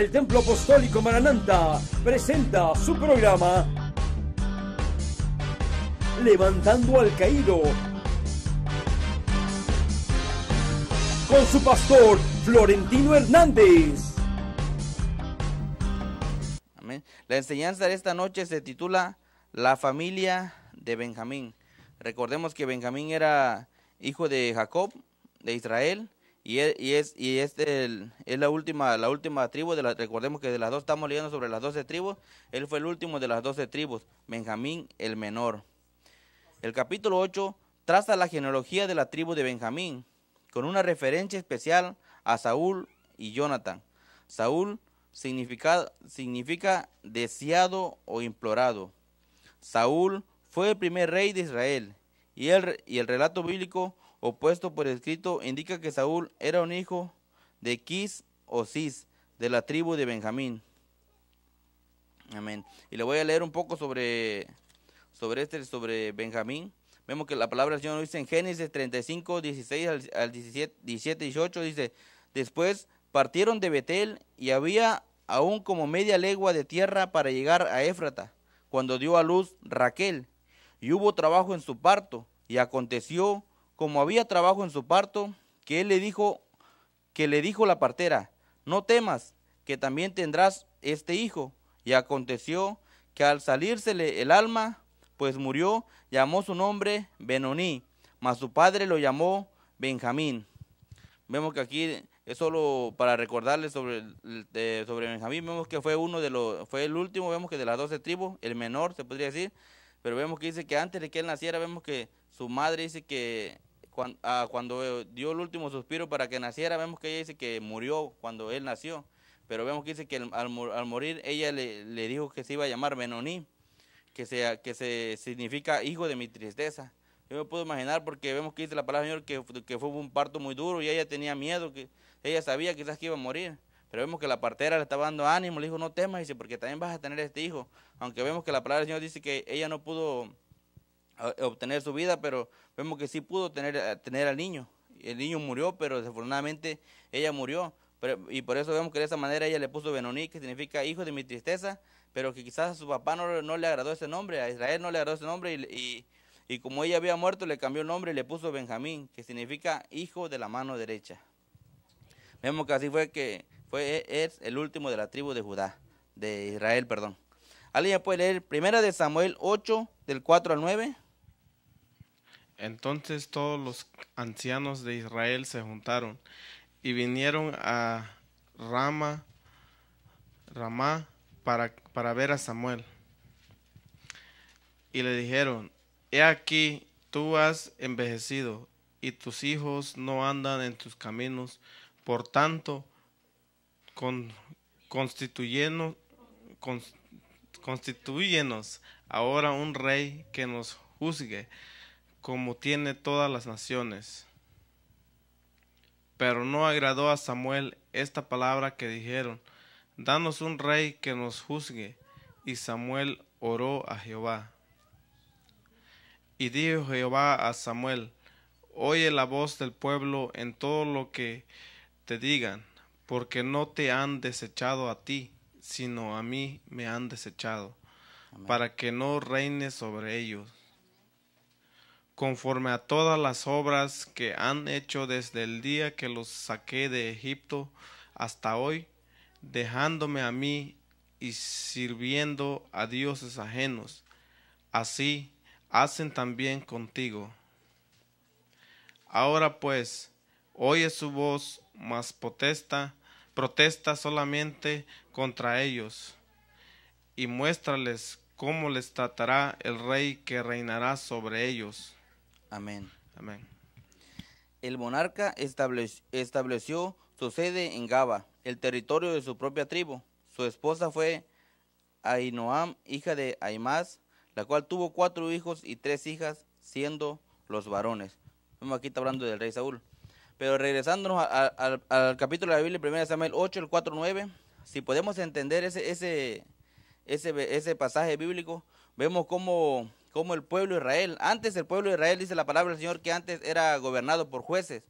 el Templo Apostólico Marananta presenta su programa Levantando al Caído con su pastor Florentino Hernández. La enseñanza de esta noche se titula La familia de Benjamín. Recordemos que Benjamín era hijo de Jacob, de Israel, e, y es, y es, es, la última la última tribu de recordemos que de las dos estamos leyendo sobre las doce tribus él fue el último de las doce tribus Benjamín el menor el capítulo 8 traza la genealogía de la tribu de Benjamín con una referencia especial a Saúl y Jonathan Saúl significa, significa deseado o implorado Saúl fue el primer rey de Israel y y el relato bíblico o puesto por escrito indica que Saúl era un hijo de Kis o Cis, de la tribu de Benjamín. Amén. Y le voy a leer un poco sobre, sobre este, sobre Benjamín. Vemos que la palabra del Señor dice en Génesis 35, 16 al, 17, 18, dice, después partieron de Betel y había aún como media legua de tierra para llegar a Éfrata, cuando dio a luz Raquel. Y hubo trabajo en su parto, y aconteció como había trabajo en su parto, que él le dijo, que le dijo la partera, no temas, que también tendrás este hijo. Y aconteció que al salírsele el alma, pues murió, llamó su nombre Benoní, mas su padre lo llamó Benjamín. Vemos que aquí es solo para recordarles sobre, sobre Benjamín, vemos que fue uno de los, fue el último, vemos que de las doce tribus, el menor se podría decir, pero vemos que dice que antes de que él naciera, vemos que su madre dice que Ah, cuando, eh, dio el último suspiro para que naciera, vemos que ella dice que murió cuando él nació, pero vemos que dice que al, morir ella le, dijo que se iba a llamar Menoní, que, se, que se significa hijo de mi tristeza. Yo me puedo imaginar porque vemos que dice la palabra del Señor que, que fue un parto muy duro y ella tenía miedo, que ella sabía quizás que iba a morir. Pero vemos que la partera le estaba dando ánimo, le dijo, no temas, dice, porque también vas a tener este hijo. Aunque vemos que la palabra del Señor dice que ella no pudo obtener su vida, pero vemos que sí pudo tener, tener al niño. El niño murió, pero desafortunadamente ella murió. y por eso vemos que de esa manera ella le puso Benoní, que significa hijo de mi tristeza, pero que quizás a su papá no, le agradó ese nombre, a Israel no le agradó ese nombre, y, como ella había muerto, le cambió el nombre y le puso Benjamín, que significa hijo de la mano derecha. Vemos que así fue que fue, es el último de la tribu de Judá, de Israel, perdón. Alguien puede leer Primera de Samuel 8, del 4 al 9. Entonces todos los ancianos de Israel se juntaron y vinieron a Rama, Ramá para, para ver a Samuel. Y le dijeron, He aquí, tú has envejecido y tus hijos no andan en tus caminos, por tanto, constituyenos ahora un rey que nos juzgue como tiene todas las naciones. Pero no agradó a Samuel esta palabra que dijeron, Danos un rey que nos juzgue. Y Samuel oró a Jehová. Y dijo Jehová a Samuel, Oye la voz del pueblo en todo lo que te digan, porque no te han desechado a ti, sino a mí me han desechado, para que no reine sobre ellos conforme a todas las obras que han hecho desde el día que los saqué de Egipto hasta hoy, dejándome a mí y sirviendo a dioses ajenos. Así hacen también contigo. Ahora pues, oye su voz, mas potesta, protesta solamente contra ellos, y muéstrales cómo les tratará el rey que reinará sobre ellos. Amén. Amén. El monarca estableció, estableció su sede en Gaba, el territorio de su propia tribu. Su esposa fue Ainoam, hija de Aimas, la cual tuvo cuatro hijos y tres hijas, siendo los varones. Aquí está hablando del rey Saúl. Pero regresándonos al capítulo de la Biblia, 1 Samuel 8, el 4, 9, si podemos entender ese, ese, ese, ese pasaje bíblico, vemos cómo como el pueblo de Israel. Antes el pueblo de Israel, dice la palabra del Señor, que antes era gobernado por jueces.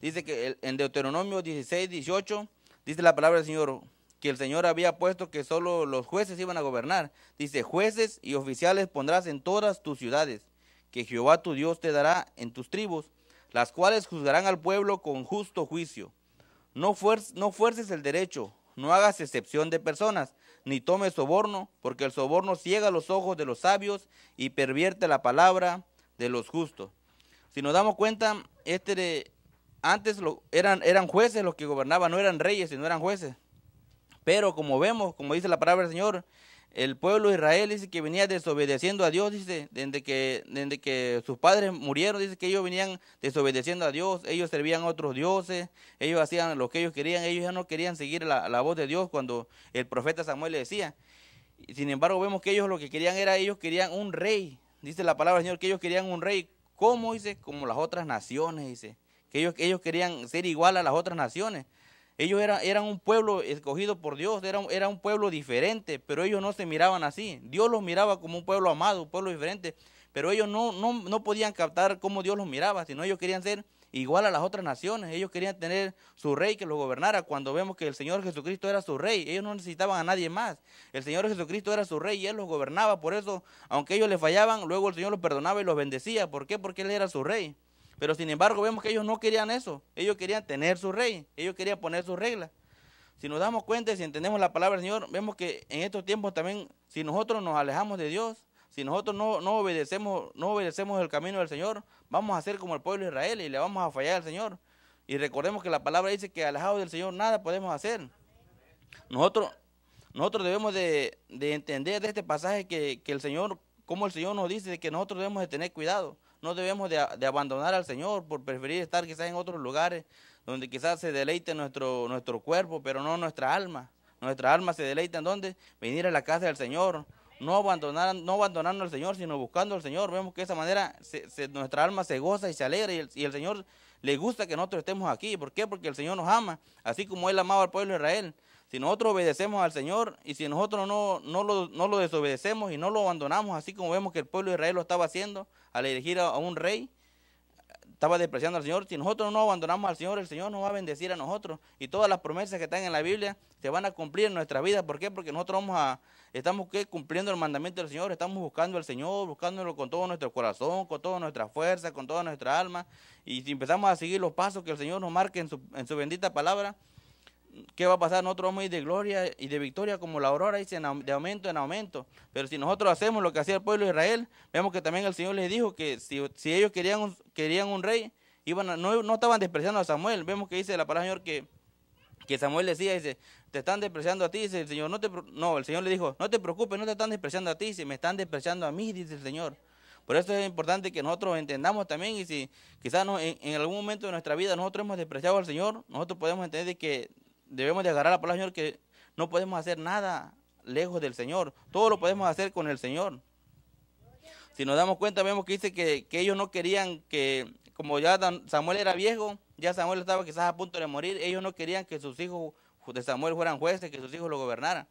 Dice que en Deuteronomio 16, 18, dice la palabra del Señor, que el Señor había puesto que solo los jueces iban a gobernar. Dice, jueces y oficiales pondrás en todas tus ciudades, que Jehová tu Dios te dará en tus tribus, las cuales juzgarán al pueblo con justo juicio. No, no fuerces el derecho, no hagas excepción de personas, ni tome soborno, porque el soborno ciega los ojos de los sabios y pervierte la palabra de los justos. Si nos damos cuenta, este de, antes lo, eran, eran jueces los que gobernaban, no eran reyes, sino eran jueces. Pero como vemos, como dice la palabra del Señor, el pueblo de Israel dice que venía desobedeciendo a Dios, dice, desde que, desde que sus padres murieron, dice que ellos venían desobedeciendo a Dios, ellos servían a otros dioses, ellos hacían lo que ellos querían, ellos ya no querían seguir la, voz de Dios cuando el profeta Samuel le decía. Sin embargo, vemos que ellos lo que querían era, ellos querían un rey, dice la palabra del Señor, que ellos querían un rey, ¿cómo? Dice, como las otras naciones, dice, que ellos, ellos querían ser igual a las otras naciones. Ellos eran, un pueblo escogido por Dios, era, un pueblo diferente, pero ellos no se miraban así. Dios los miraba como un pueblo amado, un pueblo diferente, pero ellos no, no podían captar cómo Dios los miraba, sino ellos querían ser igual a las otras naciones. Ellos querían tener su rey que los gobernara. Cuando vemos que el Señor Jesucristo era su rey, ellos no necesitaban a nadie más. El Señor Jesucristo era su rey y Él los gobernaba. Por eso, aunque ellos le fallaban, luego el Señor los perdonaba y los bendecía. ¿Por qué? Porque Él era su rey. Pero sin embargo vemos que ellos no querían eso. Ellos querían tener su rey. Ellos querían poner sus reglas. Si nos damos cuenta y si entendemos la palabra del Señor, vemos que en estos tiempos también, si nosotros nos alejamos de Dios, si nosotros no, obedecemos, no obedecemos el camino del Señor, vamos a ser como el pueblo de Israel y le vamos a fallar al Señor. Y recordemos que la palabra dice que alejados del Señor nada podemos hacer. Nosotros, nosotros debemos de, entender de este pasaje que, que el Señor, como el Señor nos dice, que nosotros debemos de tener cuidado no debemos de, abandonar al Señor por preferir estar quizás en otros lugares donde quizás se deleite nuestro, nuestro cuerpo, pero no nuestra alma. Nuestra alma se deleita en donde? Venir a la casa del Señor. No, abandonar, no abandonando al Señor, sino buscando al Señor. Vemos que de esa manera nuestra alma se goza y se alegra y el, Señor le gusta que nosotros estemos aquí. ¿Por qué? Porque el Señor nos ama, así como Él amaba al pueblo de Israel. Si nosotros obedecemos al Señor y si nosotros no, no, no lo desobedecemos y no lo abandonamos, así como vemos que el pueblo de Israel lo estaba haciendo, al elegir a, un rey, estaba despreciando al Señor. Si nosotros no abandonamos al Señor, el Señor nos va a bendecir a nosotros. Y todas las promesas que están en la Biblia se van a cumplir en nuestra vida. ¿Por qué? Porque nosotros vamos a, estamos cumpliendo el mandamiento del Señor, estamos buscando al Señor, buscándolo con todo nuestro corazón, con toda nuestra fuerza, con toda nuestra alma. Y si empezamos a seguir los pasos que el Señor nos marque en su, en su bendita palabra, ¿qué va a pasar? Nosotros vamos a ir de gloria y de victoria como la aurora, dice, de aumento en aumento. Pero si nosotros hacemos lo que hacía el pueblo de Israel, vemos que también el Señor les dijo que si, si ellos querían un, querían un rey, iban no, estaban despreciando a Samuel. Vemos que dice la palabra del Señor que, que Samuel decía, dice, te están despreciando a ti, dice el Señor, no, te, no, el Señor le dijo, no te preocupes, no te están despreciando a ti, dice, me están despreciando a mí, dice el Señor. Por eso es importante que nosotros entendamos también y si quizás en, en, algún momento de nuestra vida nosotros hemos despreciado al Señor, nosotros podemos entender que debemos de agarrar la palabra del Señor que no podemos hacer nada lejos del Señor. Todo lo podemos hacer con el Señor. Si nos damos cuenta, vemos que dice que, ellos no querían que, como ya Samuel era viejo, ya Samuel estaba quizás a punto de morir, ellos no querían que sus hijos de Samuel fueran jueces, que sus hijos lo gobernaran.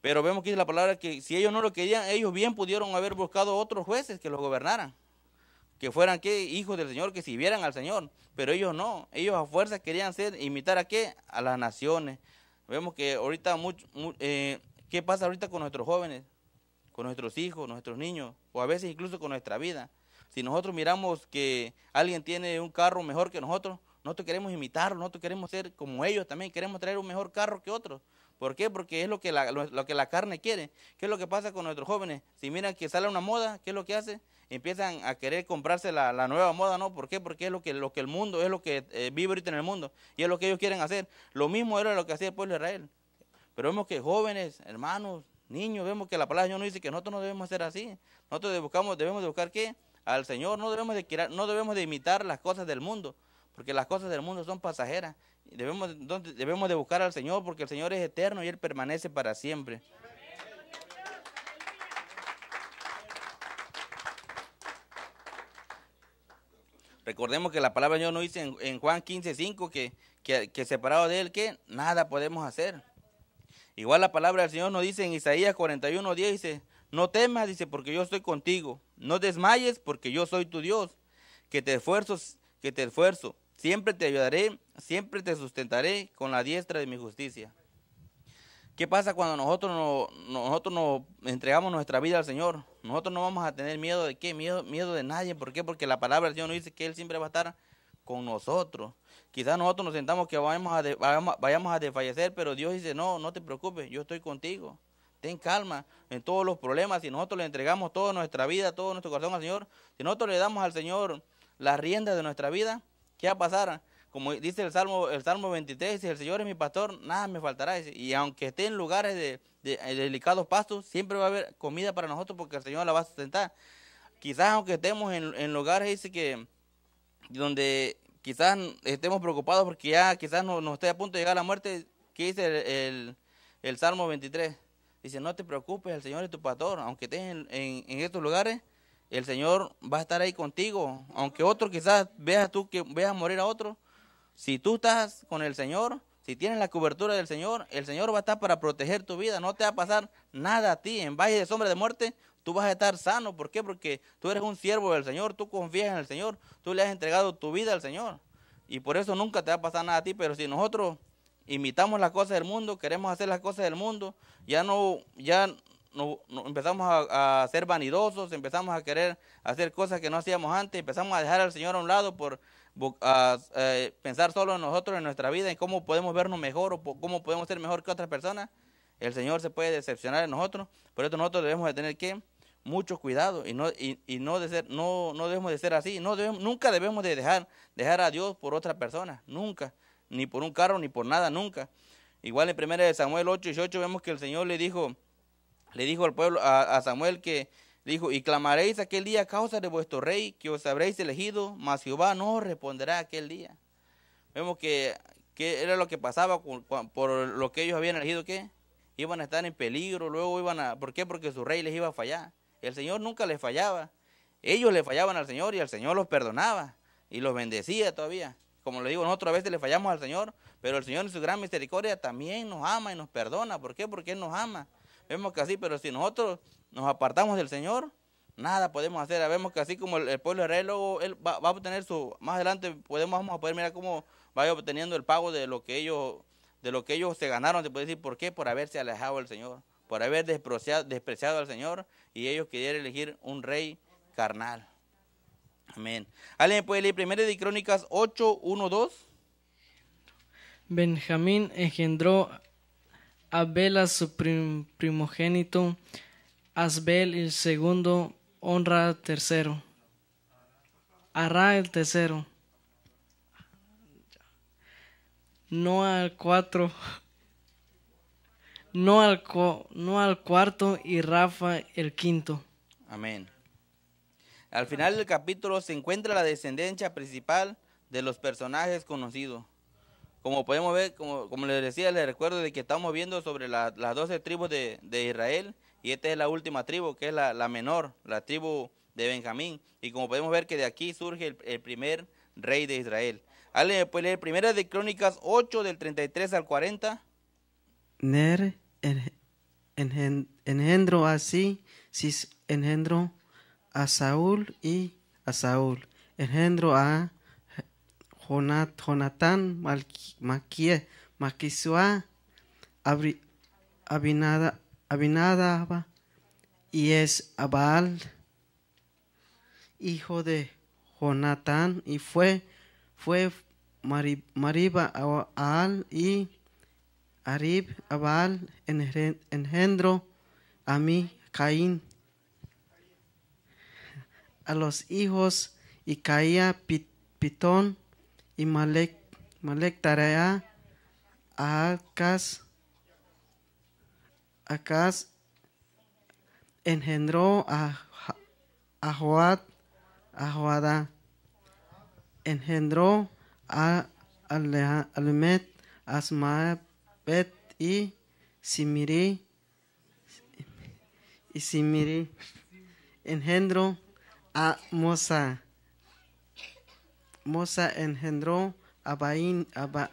Pero vemos que dice la palabra que si ellos no lo querían, ellos bien pudieron haber buscado otros jueces que los gobernaran que fueran qué hijos del Señor, que sirvieran al Señor, pero ellos no, ellos a fuerza querían ser, imitar a qué, a las naciones. Vemos que ahorita, mucho, eh, ¿qué pasa ahorita con nuestros jóvenes, con nuestros hijos, nuestros niños, o a veces incluso con nuestra vida? Si nosotros miramos que alguien tiene un carro mejor que nosotros, nosotros queremos imitarlo, nosotros queremos ser como ellos también, queremos traer un mejor carro que otros. ¿Por qué? Porque es lo que, la, que la carne quiere. ¿Qué es lo que pasa con nuestros jóvenes? Si miran que sale una moda, ¿qué es lo que hace? empiezan a querer comprarse la, nueva moda, ¿no? ¿Por qué? Porque es lo que, lo que el mundo, es lo que eh, vive ahorita en el mundo y es lo que ellos quieren hacer. Lo mismo era lo que hacía el pueblo de Israel. Pero vemos que jóvenes, hermanos, niños, vemos que la palabra de Dios nos dice que nosotros no debemos hacer así. Nosotros buscamos, debemos buscar qué? Al Señor, no debemos de, no debemos de imitar las cosas del mundo, porque las cosas del mundo son pasajeras. Debemos, debemos de buscar al Señor porque el Señor es eterno y Él permanece para siempre. Recordemos que la palabra de Dios nos dice en, Juan 15, 5 que, separado de Él, que nada podemos hacer. Igual la palabra del Señor nos dice en Isaías 41, 10, dice, no temas, dice, porque yo estoy contigo. No desmayes, porque yo soy tu Dios. Que te esfuerzo, que te esfuerzo. Siempre te ayudaré, siempre te sustentaré con la diestra de mi justicia. ¿Qué pasa cuando nosotros, nosotros nos entregamos nuestra vida al Señor? Nosotros no vamos a tener miedo de qué, miedo, de nadie. ¿Por qué? Porque la palabra del Señor nos dice que Él siempre va a estar con nosotros. Quizás nosotros nos sentamos que vayamos a, vayamos a desfallecer, pero Dios dice, no, no te preocupes, yo estoy contigo. Ten calma en todos los problemas. Si nosotros le entregamos toda nuestra vida, todo nuestro corazón al Señor, si nosotros le damos al Señor las riendas de nuestra vida, ¿qué va a pasar? como dice el Salmo, el Salmo 23, dice, el Señor es mi pastor, nada me faltará. y aunque esté en lugares de, eh, delicados pastos, siempre va a haber comida para nosotros porque el Señor la va a sustentar. Quizás aunque estemos en, lugares, que, donde quizás estemos preocupados porque ya quizás no esté a punto de llegar la muerte, ¿qué dice el, Salmo 23? Dice, no te preocupes, el Señor es tu pastor, aunque estés en, en estos lugares, el Señor va a estar ahí contigo, aunque otro quizás veas tú que veas morir a otro, si tú estás con el Señor, si tienes la cobertura del Señor, el Señor va a estar para proteger tu vida. No te va a pasar nada a ti. En valle de sombra de muerte, tú vas a estar sano. ¿Por qué? Porque tú eres un siervo del Señor, tú confías en el Señor, tú le has entregado tu vida al Señor. Y por eso nunca te va a pasar nada a ti. Pero si nosotros imitamos las cosas del mundo, queremos hacer las cosas del mundo, ya no, ya no, empezamos a, ser vanidosos, empezamos a querer hacer cosas que no hacíamos antes, empezamos a dejar al Señor a un lado por eh, pensar solo en nosotros, en nuestra vida, en cómo podemos vernos mejor o cómo podemos ser mejor que otras personas, el Señor se puede decepcionar en nosotros. Por eso nosotros debemos de tener que mucho cuidado y no y, no de ser no no debemos de ser así no debemos, nunca debemos de dejar dejar a Dios por otra persona nunca ni por un carro ni por nada nunca igual en 1 de Samuel 8 y 8 vemos que el Señor le dijo le dijo al pueblo a Samuel que Dijo, y clamaréis aquel día a causa de vuestro rey, que os habréis elegido, mas Jehová no responderá aquel día. Vemos que, era lo que pasaba por lo que ellos habían elegido, que iban a estar en peligro, luego iban a... ¿Por qué? Porque su rey les iba a fallar. El Señor nunca les fallaba. Ellos le fallaban al Señor y al Señor los perdonaba y los bendecía todavía. Como le digo, nosotros a veces le fallamos al Señor, pero el Señor en su gran misericordia también nos ama y nos perdona. ¿Por qué? Porque Él nos ama. Vemos que así, pero si nosotros nos apartamos del Señor, nada podemos hacer. Sabemos que así como el, pueblo de él va, a obtener su, más adelante podemos, vamos a poder mirar cómo va obteniendo el pago de lo que ellos, de lo que ellos se ganaron, se puede decir, ¿por qué? Por haberse alejado del Señor, por haber despreciado, despreciado al Señor y ellos querían elegir un rey carnal. Amén. ¿Alguien puede leer primero de Crónicas 8, 1, 2? Benjamín engendró a Bela su primogénito, Asbel el segundo, Honra tercero, Arra el tercero, no al cuatro, no al, no al cuarto y Rafa el quinto. Amén. Al final del capítulo se encuentra la descendencia principal de los personajes conocidos. Como podemos ver, como, les decía, les recuerdo de que estamos viendo sobre las doce tribus de, de Israel y esta es la última tribu, que es la, menor, la tribu de Benjamín. Y como podemos ver que de aquí surge el, primer rey de Israel. Ale, puede leer primera de Crónicas 8 del 33 al 40. Ner engendró a Saúl y a Saúl. Engendró a Jonatán, Maquisua, Abinada. Abinadab y es Abal, hijo de Jonatán, y fue, fue Mariba Al y Arib Abal engendró a mí Caín, a los hijos y caía Pitón y Malek, Malek a Alcas, Acas engendró a, Joad, a Joada, engendró a Alemet, a y Simiri, y Simiri, engendró a Mosa, Mosa engendró a, Baín, a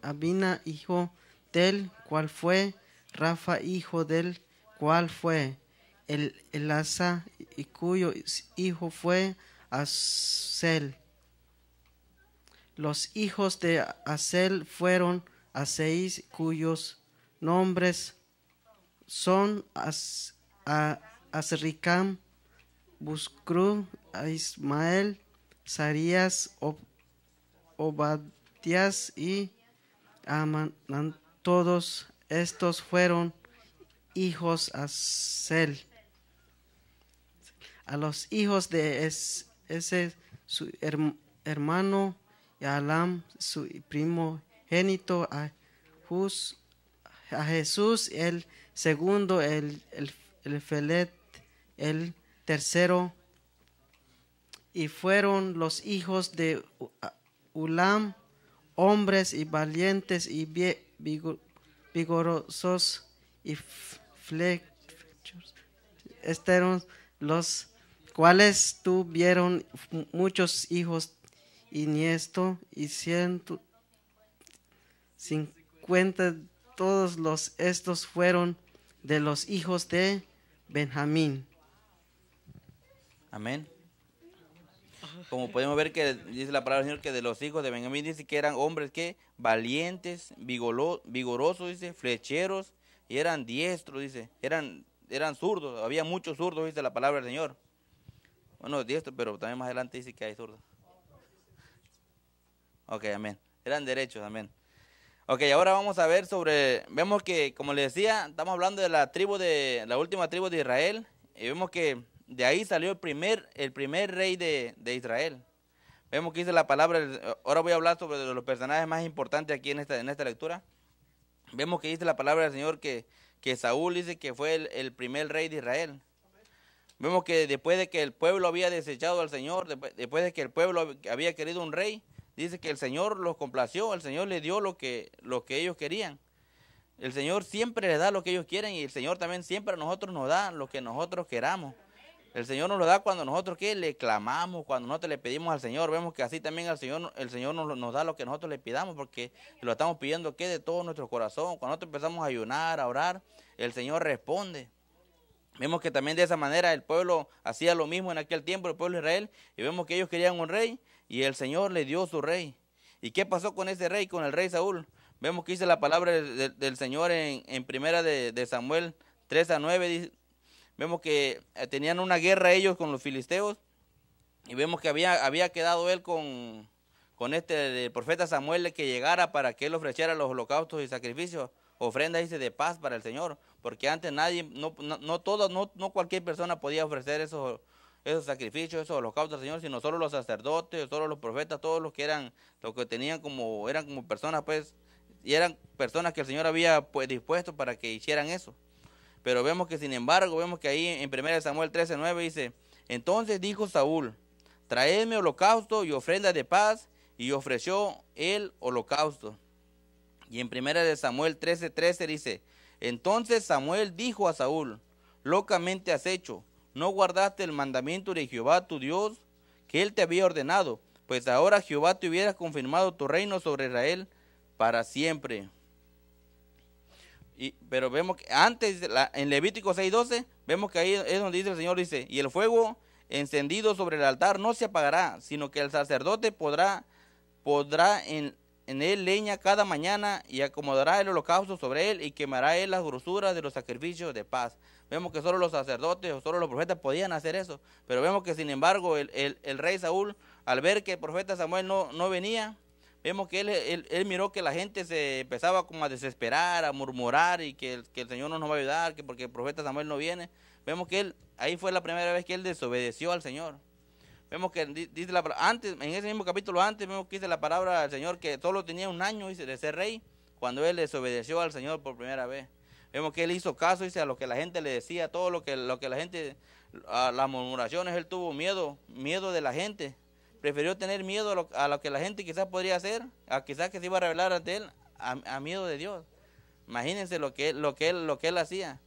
Abina, hijo del cual fue Rafa, hijo del cual fue el, Asa, y cuyo hijo fue Asel. Los hijos de Asel fueron a seis, cuyos nombres son a, Asricam, Ismael, Sarías, Obadías y Aman, todos estos fueron hijos a Sel. A los hijos de ese su hermano, y a Alam, su primogénito, a, a Jesús, el segundo, el, Felet, el tercero. Y fueron los hijos de Ulam, hombres y valientes y vigorosos vigorosos y flechos. estos los cuales tuvieron muchos hijos y nieto y ciento cincuenta todos los estos fueron de los hijos de Benjamín. Amén. Como podemos ver que dice la palabra del Señor que de los hijos de Benjamín dice que eran hombres que valientes, vigorosos, dice, flecheros, y eran diestros, dice, eran, eran zurdos, había muchos zurdos, dice la palabra del Señor. Bueno, diestros, pero también más adelante dice que hay zurdos. Ok, amén. Eran derechos, amén. Ok, ahora vamos a ver sobre, vemos que, como les decía, estamos hablando de la tribu de, la última tribu de Israel, y vemos que de ahí salió el primer, el primer rey de, Israel. Vemos que dice la palabra, ahora voy a hablar sobre los personajes más importantes aquí en esta, en esta lectura. Vemos que dice la palabra del Señor que, que Saúl dice que fue el, primer rey de Israel. Vemos que después de que el pueblo había desechado al Señor, después de que el pueblo había querido un rey, dice que el Señor los complació, el Señor le dio lo que, lo que ellos querían. El Señor siempre les da lo que ellos quieren y el Señor también siempre a nosotros nos da lo que nosotros queramos. El Señor nos lo da cuando nosotros ¿qué? le clamamos, cuando nosotros le pedimos al Señor. Vemos que así también al Señor, el Señor nos, nos, da lo que nosotros le pidamos, porque lo estamos pidiendo que de todo nuestro corazón. Cuando nosotros empezamos a ayunar, a orar, el Señor responde. Vemos que también de esa manera el pueblo hacía lo mismo en aquel tiempo, el pueblo de Israel, y vemos que ellos querían un rey, y el Señor le dio su rey. ¿Y qué pasó con ese rey, con el rey Saúl? Vemos que dice la palabra del, Señor en, en primera de, de Samuel 3 a 9, dice, vemos que eh, tenían una guerra ellos con los filisteos y vemos que había, había quedado él con, con este profeta Samuel que llegara para que él ofreciera los holocaustos y sacrificios, ofrendas dice de paz para el Señor, porque antes nadie, no, no, todo, no, no cualquier persona podía ofrecer esos esos sacrificios, esos holocaustos, al Señor, sino solo los sacerdotes, solo los profetas, todos los que eran, los que tenían como, eran como personas, pues, y eran personas que el Señor había pues, dispuesto para que hicieran eso. Pero vemos que sin embargo, vemos que ahí en 1 Samuel 13:9 dice, entonces dijo Saúl, traedme holocausto y ofrenda de paz, y ofreció el holocausto. Y en 1 Samuel 13:13 13 dice, entonces Samuel dijo a Saúl, locamente has hecho, no guardaste el mandamiento de Jehová tu Dios, que él te había ordenado, pues ahora Jehová te hubiera confirmado tu reino sobre Israel para siempre pero vemos que antes, en Levítico 6.12, vemos que ahí es donde dice el Señor, dice, y el fuego encendido sobre el altar no se apagará, sino que el sacerdote podrá, podrá en, él leña cada mañana y acomodará el holocausto sobre él y quemará él las grosuras de los sacrificios de paz. Vemos que solo los sacerdotes o solo los profetas podían hacer eso, pero vemos que sin embargo el, rey Saúl, al ver que el profeta Samuel no, no venía, vemos que él, él, miró que la gente se empezaba como a desesperar, a murmurar y que el, Señor no nos va a ayudar, que porque el profeta Samuel no viene. Vemos que él, ahí fue la primera vez que él desobedeció al Señor. Vemos que dice la antes, en ese mismo capítulo antes, vemos que dice la palabra al Señor que solo tenía un año de ser rey cuando él desobedeció al Señor por primera vez. Vemos que él hizo caso dice, a lo que la gente le decía, todo lo que, lo que la gente, a las murmuraciones, él tuvo miedo, miedo de la gente, prefirió tener miedo a lo, que la gente quizás podría hacer, a quizás que se iba a revelar ante él, a, miedo de Dios. Imagínense lo que, lo, que él, lo que él hacía.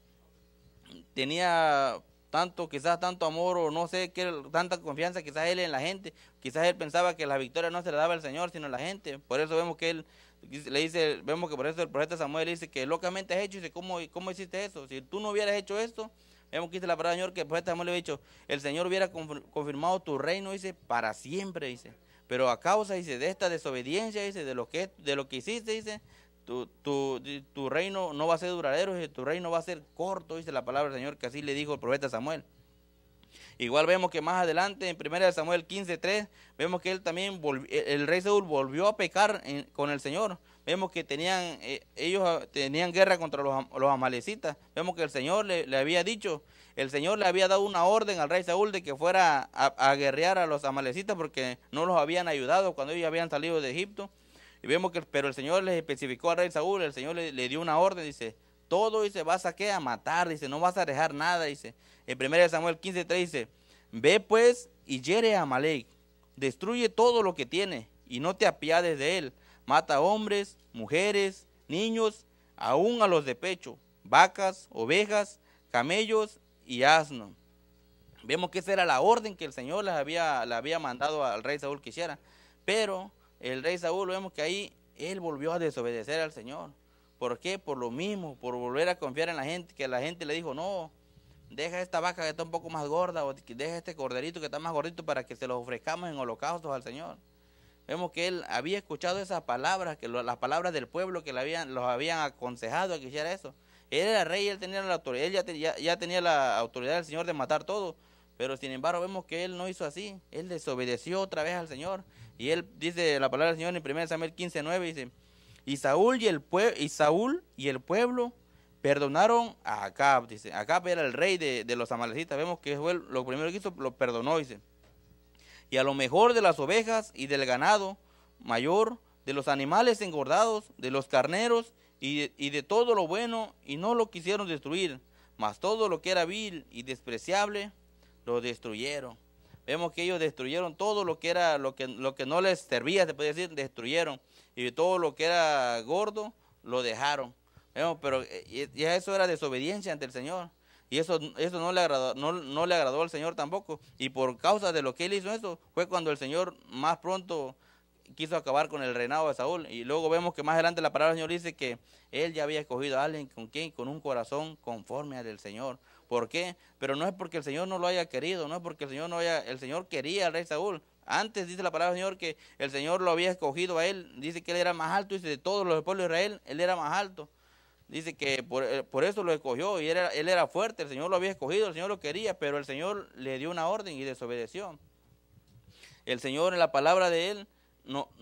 Tenía tanto, quizás tanto amor o no sé qué, tanta confianza quizás él en la gente. Quizás él pensaba que la victoria no se la daba el Señor, sino la gente. Por eso vemos que él le dice, vemos que por eso el profeta Samuel dice que locamente has hecho. Y dice, ¿cómo, cómo hiciste eso? Si tú no hubieras hecho esto, Hemos quitado la palabra del Señor que el profeta Samuel le dicho, el Señor hubiera confirmado tu reino, dice, para siempre, dice. Pero a causa, dice, de esta desobediencia, dice, de lo que, de lo que hiciste, dice, tu, tu, reino no va a ser duradero, dice, tu reino va a ser corto, dice la palabra del Señor, que así le dijo el profeta Samuel. Igual vemos que más adelante, en 1 Samuel 3, vemos que él también, el rey Saúl volvió a pecar con el Señor. Vemos que tenían, eh, ellos ah, tenían guerra contra los, amalecitas. Vemos que el Señor le, había dicho, el Señor le había dado una orden al rey Saúl de que fuera a, guerrear a los amalecitas porque no los habían ayudado cuando ellos habían salido de Egipto. Y vemos que, pero el Señor les especificó al rey Saúl, el Señor le, dio una orden, dice, todo, dice, vas a que a matar, dice, no vas a dejar nada, dice. En 1 Samuel 3 dice, ve pues y hiere a Amalek, destruye todo lo que tiene y no te apiades de él, mata hombres, mujeres, niños, aún a los de pecho, vacas, ovejas, camellos y asnos. Vemos que esa era la orden que el Señor les había, le había mandado al rey Saúl que hiciera. Pero el rey Saúl, vemos que ahí él volvió a desobedecer al Señor. ¿Por qué? Por lo mismo, por volver a confiar en la gente, que la gente le dijo, no, deja esta vaca que está un poco más gorda, o deja este corderito que está más gordito para que se los ofrezcamos en holocaustos al Señor vemos que él había escuchado esas palabras, que las palabras del pueblo que habían, los habían aconsejado a que hiciera eso. Él era rey, él tenía la autoridad, él ya, ya, tenía la autoridad del Señor de matar todo, pero sin embargo vemos que él no hizo así, él desobedeció otra vez al Señor. Y él dice la palabra del Señor en 1 Samuel 15, 9, dice, y Saúl y el, y Saúl y el pueblo perdonaron a Acab, dice, Acab era el rey de, los amalecitas, vemos que fue lo primero que hizo, lo perdonó, dice y a lo mejor de las ovejas y del ganado mayor, de los animales engordados, de los carneros y de, todo lo bueno, y no lo quisieron destruir, mas todo lo que era vil y despreciable lo destruyeron. Vemos que ellos destruyeron todo lo que era lo que, lo que no les servía, se puede decir, destruyeron y todo lo que era gordo lo dejaron. Vemos, pero eh, ya eso era desobediencia ante el Señor. Y eso, eso no, le agradó, no, le agradó al Señor tampoco. Y por causa de lo que él hizo eso, fue cuando el Señor más pronto quiso acabar con el reinado de Saúl. Y luego vemos que más adelante la palabra del Señor dice que él ya había escogido a alguien con quien, con un corazón conforme al del Señor. ¿Por qué? Pero no es porque el Señor no lo haya querido, no es porque el Señor no haya, el Señor quería al rey Saúl. Antes dice la palabra del Señor que el Señor lo había escogido a él. Dice que él era más alto, y de todos los pueblos de Israel, él era más alto. Dice que eh, por, eso lo escogió y él era fuerte, el Señor lo había escogido, el Señor lo quería, pero el Señor le dio una orden y desobedeció. El Señor en la palabra de Él nos,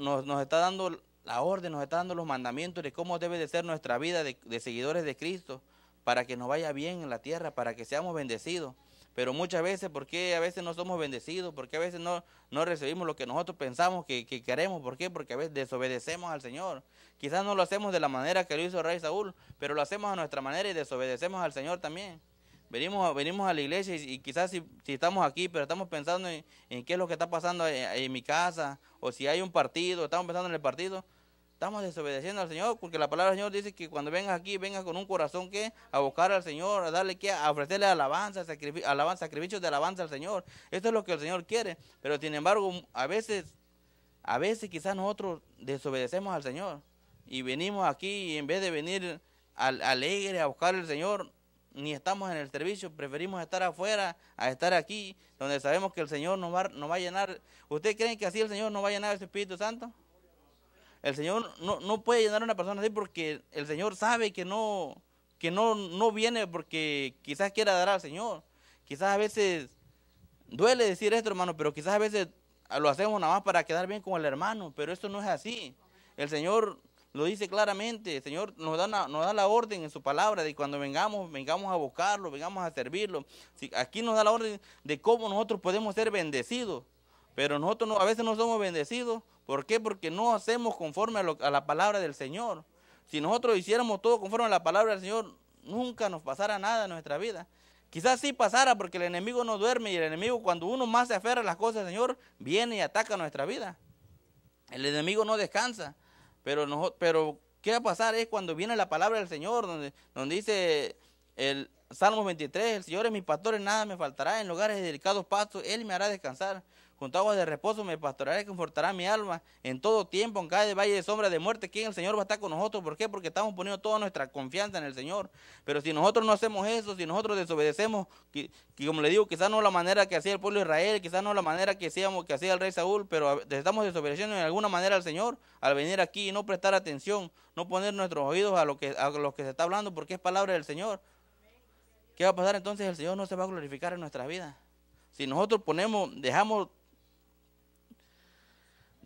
está dando la orden, nos está dando los mandamientos de cómo debe de ser nuestra vida de seguidores de Cristo para que nos vaya bien en la tierra, para que seamos bendecidos pero muchas veces, ¿por qué a veces no somos bendecidos? ¿Por qué a veces no, no recibimos lo que nosotros pensamos que, queremos? ¿Por qué? Porque a veces desobedecemos al Señor. Quizás no lo hacemos de la manera que lo hizo el rey Saúl, pero lo hacemos a nuestra manera y desobedecemos al Señor también. Venimos, venimos a la iglesia y, quizás si, estamos aquí, pero estamos pensando en, qué es lo que está pasando en mi casa, o si hay un partido, estamos pensando en el partido, Estamos desobedeciendo al Señor porque la palabra del Señor dice que cuando vengas aquí, venga con un corazón que a buscar al Señor, a darle que a ofrecerle alabanza, alabanza, sacrificios de alabanza al Señor. Esto es lo que el Señor quiere. Pero sin embargo, a veces, a veces quizás nosotros desobedecemos al Señor y venimos aquí y en vez de venir al, alegre a buscar al Señor, ni estamos en el servicio, preferimos estar afuera a estar aquí, donde sabemos que el Señor nos va, nos va a llenar. usted creen que así el Señor nos va a llenar el Espíritu Santo? El Señor no, puede llenar a una persona así porque el Señor sabe que no, que no, no viene porque quizás quiera dar al Señor. Quizás a veces duele decir esto, hermano, pero quizás a veces lo hacemos nada más para quedar bien con el hermano, pero esto no es así. El Señor lo dice claramente, el Señor nos da, nos da la orden en su palabra de cuando vengamos, vengamos a buscarlo, vengamos a servirlo. Aquí nos da la orden de cómo nosotros podemos ser bendecidos. Pero nosotros no, a veces no somos bendecidos. ¿Por qué? Porque no hacemos conforme a, la palabra del Señor. Si nosotros hiciéramos todo conforme a la palabra del Señor, nunca nos pasara nada en nuestra vida. Quizás sí pasara porque el enemigo no duerme y el enemigo cuando uno más se aferra a las cosas del Señor, viene y ataca nuestra vida. El enemigo no descansa, pero, pero ¿qué va a pasar? Es cuando viene la palabra del Señor, donde, donde dice el Salmo 23, el Señor es mi pastor y nada me faltará, en lugares de delicados pastos, Él me hará descansar. Con agua de reposo me y confortará mi alma en todo tiempo, en cada valle de sombra de muerte. ¿Quién el Señor va a estar con nosotros? ¿Por qué? Porque estamos poniendo toda nuestra confianza en el Señor. Pero si nosotros no hacemos eso, si nosotros desobedecemos, que, como le digo, quizás no la manera que hacía el pueblo de Israel, quizás no la manera que, que hacía el rey Saúl, pero estamos desobedeciendo en alguna manera al Señor al venir aquí y no prestar atención, no poner nuestros oídos a lo que, a lo que se está hablando porque es palabra del Señor. ¿Qué va a pasar entonces? El Señor no se va a glorificar en nuestras vidas. Si nosotros ponemos, dejamos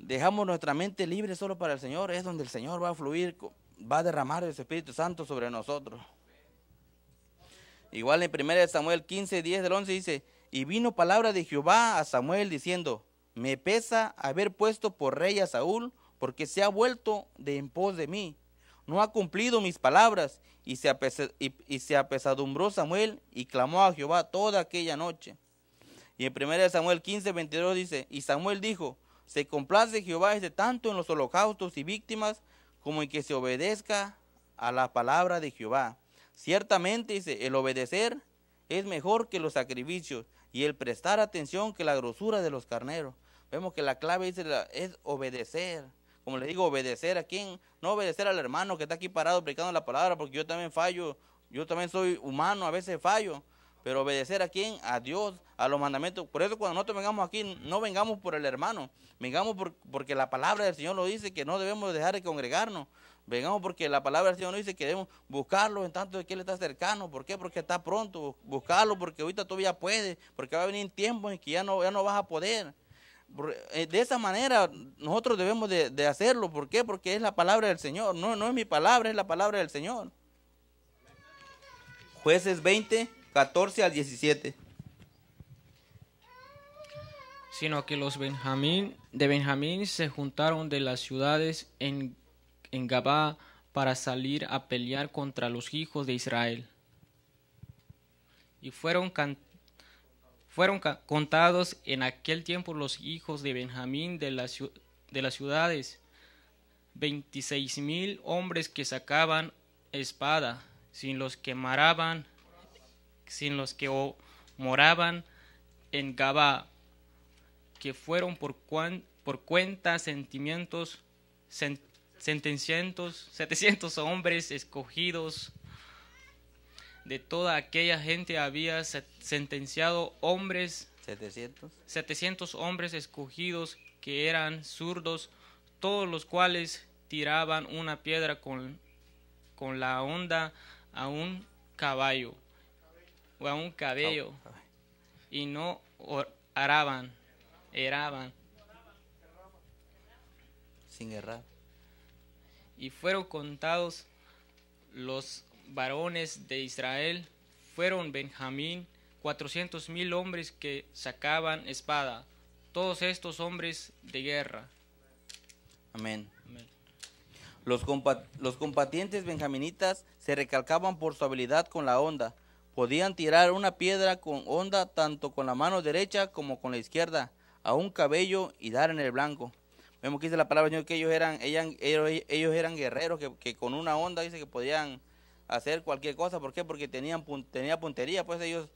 dejamos nuestra mente libre solo para el Señor, es donde el Señor va a fluir, va a derramar el Espíritu Santo sobre nosotros. Igual en 1 Samuel 15, 10 del 11 dice, y vino palabra de Jehová a Samuel diciendo, me pesa haber puesto por rey a Saúl, porque se ha vuelto de en pos de mí. No ha cumplido mis palabras, y se, apesadumbró Samuel y clamó a Jehová toda aquella noche. Y en 1 Samuel 15, 22 dice, y Samuel dijo, se complace Jehová este tanto en los holocaustos y víctimas como en que se obedezca a la palabra de Jehová. Ciertamente dice, el obedecer es mejor que los sacrificios y el prestar atención que la grosura de los carneros. Vemos que la clave dice, es obedecer. Como le digo, obedecer a quién, no obedecer al hermano que está aquí parado predicando la palabra, porque yo también fallo, yo también soy humano, a veces fallo, pero obedecer a quién? A Dios, a los mandamientos. Por eso cuando nosotros vengamos aquí, no vengamos por el hermano, vengamos porque la palabra del Señor nos dice que no debemos dejar de congregarnos. Vengamos porque la palabra del Señor nos dice que debemos buscarlo en tanto que Él está cercano. ¿Por qué? Porque está pronto. Buscarlo porque ahorita todavía puede. porque va a venir tiempo en que ya no, no vas a poder. Eh, de esa manera nosotros debemos de, hacerlo. ¿Por qué? Porque es la palabra del Señor. No, no es mi palabra, es la palabra del Señor. Jueces 20, 14 al 17. Sino que los Benjamín, de Benjamín se juntaron de las ciudades en, Gabá para salir a pelear contra los hijos de Israel. Y fueron, fueron contados en aquel tiempo los hijos de Benjamín de, de las ciudades, 26 mil hombres que sacaban espada, sin los que maraban sin los que moraban en Gabá, que fueron por, cuan, por cuenta sentimientos, sentencientos, 700, hombres escogidos. De toda aquella gente había sentenciado hombres 700. hombres escogidos que eran zurdos, todos los cuales tiraban una piedra con, con la honda a un caballo o a un cabello y no araban, eraban. Sin errar. Y fueron contados los varones de Israel, fueron Benjamín, cuatrocientos mil hombres que sacaban espada, todos estos hombres de guerra. Amén. Los, los combatientes benjaminitas se recalcaban por su habilidad con la onda, Podían tirar una piedra con onda tanto con la mano derecha como con la izquierda a un cabello y dar en el blanco. Vemos que dice la palabra Señor que ellos eran, ellos, ellos eran guerreros que, que, con una onda dice que podían hacer cualquier cosa. ¿Por qué? Porque tenían tenía puntería, pues ellos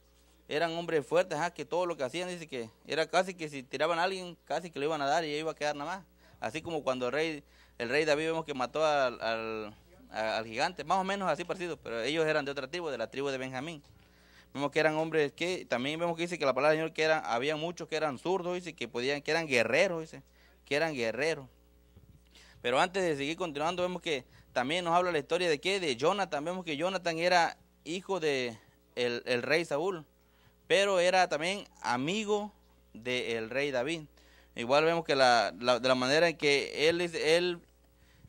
eran hombres fuertes, ah, que todo lo que hacían dice que era casi que si tiraban a alguien, casi que lo iban a dar y iba a quedar nada más. Así como cuando el rey, el rey David vemos que mató al al gigante, más o menos así parecido, pero ellos eran de otra tribu, de la tribu de Benjamín. Vemos que eran hombres que, también vemos que dice que la palabra del Señor que eran, había muchos que eran zurdos, dice, que podían, que eran guerreros, dice, que eran guerreros. Pero antes de seguir continuando, vemos que también nos habla la historia de qué, de Jonathan, vemos que Jonathan era hijo de el, rey Saúl, pero era también amigo del rey David. Igual vemos que la, la, de la manera en que él, él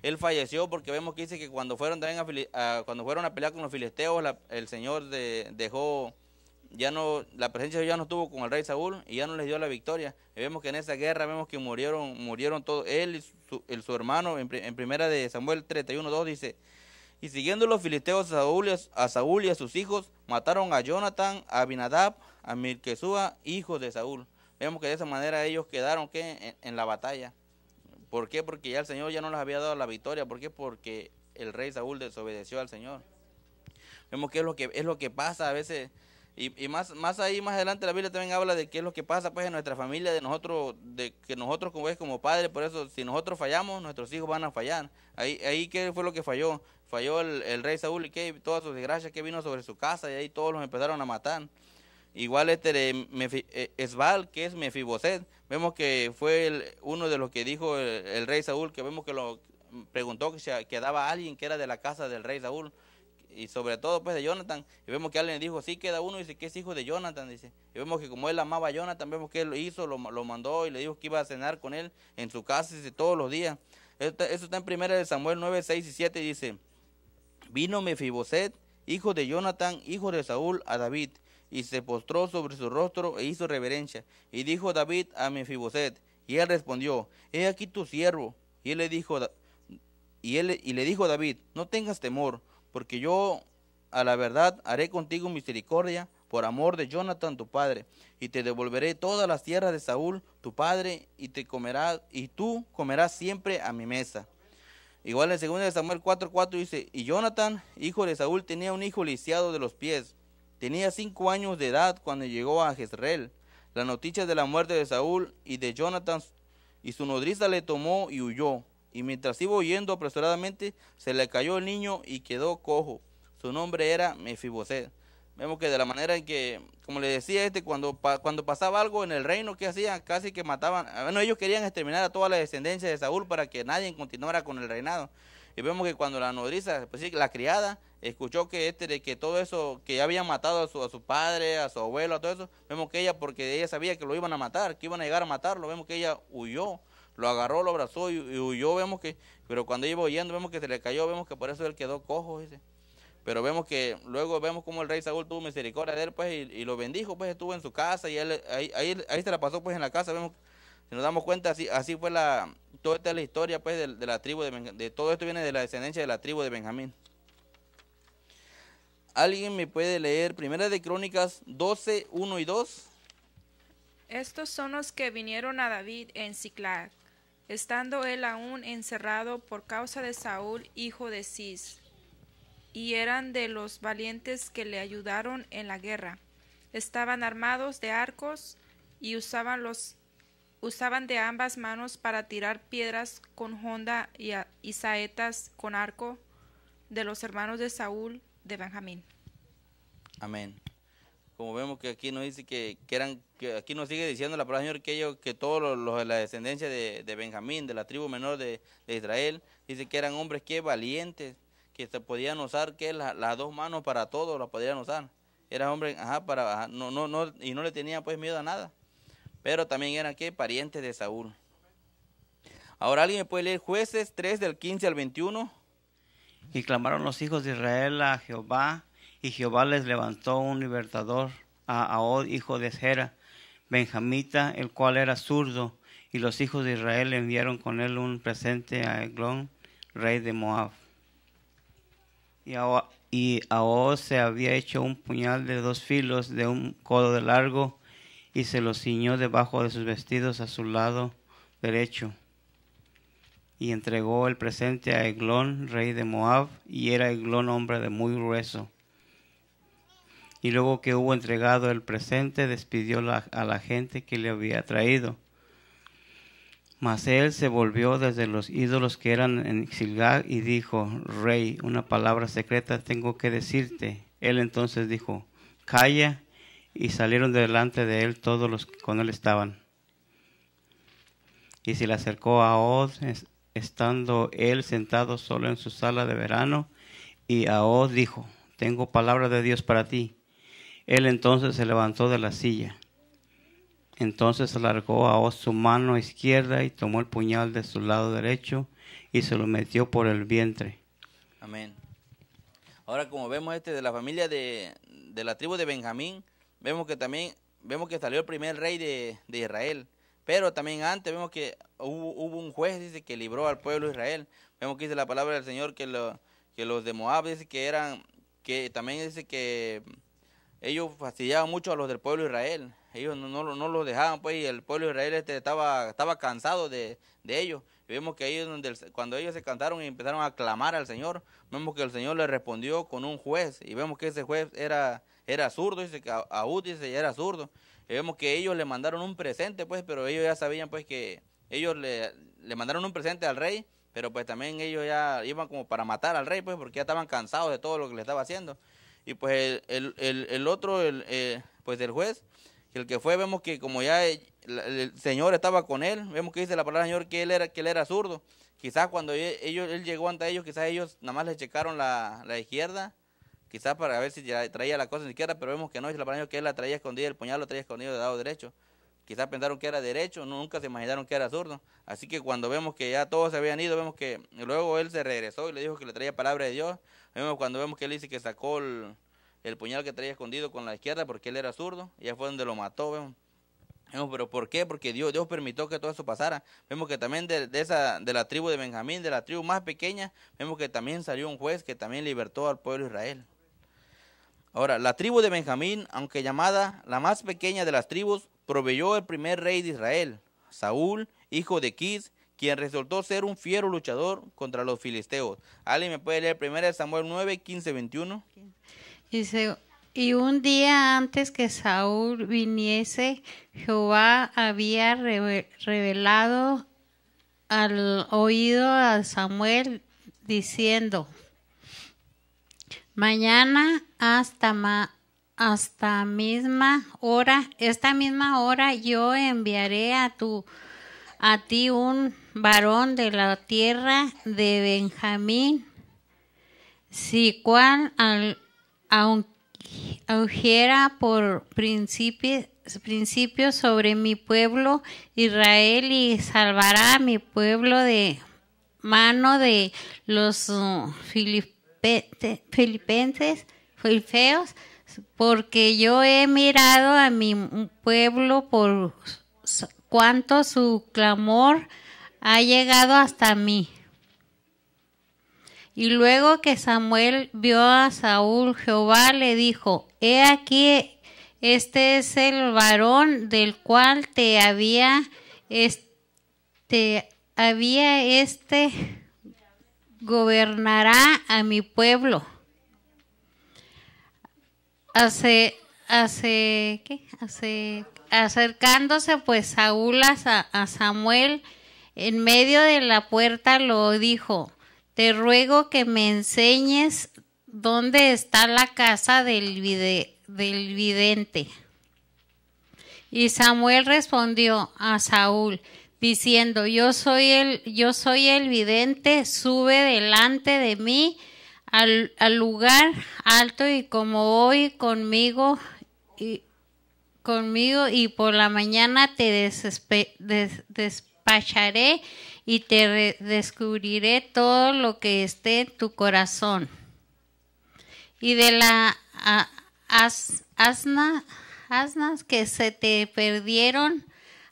él falleció porque vemos que dice que cuando fueron también a, cuando fueron a pelear con los filisteos, el Señor dejó ya no la presencia ya no estuvo con el rey Saúl y ya no les dio la victoria. Y vemos que en esa guerra vemos que murieron murieron todos él y su, el, su hermano en, primera de Samuel 31:2 dice y siguiendo los filisteos a Saúl, a Saúl y a sus hijos mataron a Jonathan, a Abinadab, a Mirquesúa, hijos de Saúl. Vemos que de esa manera ellos quedaron que en la batalla. ¿Por qué? Porque ya el Señor ya no les había dado la victoria. ¿Por qué? Porque el rey Saúl desobedeció al Señor. Vemos que es lo que, es lo que pasa a veces. Y, más, más ahí, más adelante, la Biblia también habla de qué es lo que pasa pues en nuestra familia, de nosotros, de que nosotros como es como padres, por eso si nosotros fallamos, nuestros hijos van a fallar. Ahí, ahí qué fue lo que falló. Falló el, rey Saúl y que todas sus desgracias que vino sobre su casa y ahí todos los empezaron a matar. Igual este de eh, Esbal, que es Mefiboset, vemos que fue uno de los que dijo el, rey Saúl, que vemos que lo preguntó que se quedaba alguien que era de la casa del rey Saúl, y sobre todo pues de Jonathan, y vemos que alguien dijo, sí queda uno, y dice que es hijo de Jonathan, dice, y vemos que como él amaba a Jonathan, vemos que él lo hizo, lo, mandó y le dijo que iba a cenar con él en su casa dice, todos los días. Eso está en primera de Samuel 9, 6 y 7, dice, vino Mefiboset, hijo de Jonathan, hijo de Saúl, a David, y se postró sobre su rostro e hizo reverencia. Y dijo David a Mefiboset, y él respondió, he aquí tu siervo. Y él le dijo, y, él, y le dijo David, no tengas temor, porque yo a la verdad haré contigo misericordia por amor de Jonathan tu padre, y te devolveré todas las tierras de Saúl tu padre, y te comerás, y tú comerás siempre a mi mesa. Igual en 2 Samuel 4:4 dice, y Jonathan, hijo de Saúl, tenía un hijo lisiado de los pies, Tenía cinco años de edad cuando llegó a Jezreel. La noticia de la muerte de Saúl y de Jonathan y su nodriza le tomó y huyó. Y mientras iba huyendo apresuradamente, se le cayó el niño y quedó cojo. Su nombre era Mefiboset. Vemos que de la manera en que, como le decía este, cuando, cuando pasaba algo en el reino, que hacían? Casi que mataban. Ah, bueno, ellos querían exterminar a toda la descendencia de Saúl para que nadie continuara con el reinado. Y vemos que cuando la nodriza, pues la criada, escuchó que este de que todo eso que ya habían matado a su, a su padre a su abuelo a todo eso vemos que ella porque ella sabía que lo iban a matar que iban a llegar a matarlo vemos que ella huyó lo agarró lo abrazó y, huyó vemos que pero cuando iba huyendo vemos que se le cayó vemos que por eso él quedó cojo ese pero vemos que luego vemos como el rey Saúl tuvo misericordia de él pues y, lo bendijo pues estuvo en su casa y él ahí, ahí, se la pasó pues en la casa vemos si nos damos cuenta así así fue la toda esta la historia pues de, de la tribu de, de todo esto viene de la descendencia de la tribu de Benjamín ¿Alguien me puede leer Primera de Crónicas 12, 1 y 2? Estos son los que vinieron a David en Ciclac, estando él aún encerrado por causa de Saúl, hijo de Cis, y eran de los valientes que le ayudaron en la guerra. Estaban armados de arcos y usaban los usaban de ambas manos para tirar piedras con honda y saetas con arco de los hermanos de Saúl de Benjamín. Amén. Como vemos que aquí nos dice que, que eran, que aquí nos sigue diciendo la palabra del Señor que ellos, que todos los, de la descendencia de, Benjamín, de la tribu menor de, Israel, dice que eran hombres que valientes, que se podían usar que las dos manos para todo, las podían usar. Eran hombres, ajá, para, no, no, no, y no le tenían pues miedo a nada. Pero también eran que parientes de Saúl. Ahora alguien puede leer jueces 3 del 15 al 21. Y clamaron los hijos de Israel a Jehová, y Jehová les levantó un libertador a Ahod, hijo de Zera, benjamita, el cual era zurdo, y los hijos de Israel enviaron con él un presente a Eglón, rey de Moab. Y Ahod se había hecho un puñal de dos filos de un codo de largo, y se lo ciñó debajo de sus vestidos a su lado derecho y entregó el presente a Eglón, rey de Moab, y era Eglón hombre de muy grueso. Y luego que hubo entregado el presente, despidió a la gente que le había traído. Mas él se volvió desde los ídolos que eran en Xilgad y dijo, Rey, una palabra secreta tengo que decirte. Él entonces dijo, Calla, y salieron delante de él todos los que con él estaban. Y se le acercó a Od estando él sentado solo en su sala de verano, y a dijo, tengo palabra de Dios para ti. Él entonces se levantó de la silla. Entonces alargó a su mano izquierda y tomó el puñal de su lado derecho y se lo metió por el vientre. Amén. Ahora como vemos este de la familia de, la tribu de Benjamín, vemos que también vemos que salió el primer rey de, de Israel. Pero también antes vemos que hubo, un juez, dice, que libró al pueblo de Israel. Vemos que dice la palabra del Señor que, los de Moab, dice que eran, que también dice que ellos fastidiaban mucho a los del pueblo de Israel. Ellos no, los dejaban, pues, y el pueblo de Israel este, estaba, cansado de, ellos. vemos que cuando ellos se cansaron y empezaron a clamar al Señor, vemos que el Señor les respondió con un juez. Y vemos que ese juez era, era zurdo, dice que Aúd dice, era zurdo vemos que ellos le mandaron un presente, pues, pero ellos ya sabían, pues, que ellos le, mandaron un presente al rey, pero pues también ellos ya iban como para matar al rey, pues, porque ya estaban cansados de todo lo que le estaba haciendo. Y pues el, el, el otro, el, eh, pues el juez, el que fue, vemos que como ya el, Señor estaba con él, vemos que dice la palabra del Señor que él era, que él era zurdo. Quizás cuando ellos, él llegó ante ellos, quizás ellos nada más le checaron la, la izquierda quizás para ver si traía la cosa en izquierda, pero vemos que no, es la que él la traía escondida, el puñal lo traía escondido de lado derecho. Quizás pensaron que era derecho, nunca se imaginaron que era zurdo. Así que cuando vemos que ya todos se habían ido, vemos que luego él se regresó y le dijo que le traía palabra de Dios. Vemos cuando vemos que él dice que sacó el, puñal que traía escondido con la izquierda porque él era zurdo, y ya fue donde lo mató, vemos. pero ¿por qué? Porque Dios, Dios permitió que todo eso pasara. Vemos que también de, de, esa, de la tribu de Benjamín, de la tribu más pequeña, vemos que también salió un juez que también libertó al pueblo de Israel. Ahora, la tribu de Benjamín, aunque llamada la más pequeña de las tribus, proveyó el primer rey de Israel, Saúl, hijo de Kis, quien resultó ser un fiero luchador contra los filisteos. ¿Alguien me puede leer 1 Samuel 9, 15, 21? y un día antes que Saúl viniese, Jehová había revelado al oído a Samuel diciendo, Mañana hasta, ma hasta misma hora, esta misma hora yo enviaré a tu a ti un varón de la tierra de Benjamín, si cual al, por principios principios sobre mi pueblo Israel y salvará a mi pueblo de mano de los uh, filipinos filipenses, filipeos, porque yo he mirado a mi pueblo por cuánto su clamor ha llegado hasta mí. Y luego que Samuel vio a Saúl, Jehová le dijo, He aquí, este es el varón del cual te había, este, había este gobernará a mi pueblo. Hace, acercándose pues Saúl a, Samuel en medio de la puerta lo dijo, te ruego que me enseñes dónde está la casa del vidente. Y Samuel respondió a Saúl, diciendo, yo soy el, yo soy el vidente, sube delante de mí al, lugar alto y como hoy conmigo y conmigo y por la mañana te despacharé y te descubriré todo lo que esté en tu corazón. Y de las asnas que se te perdieron,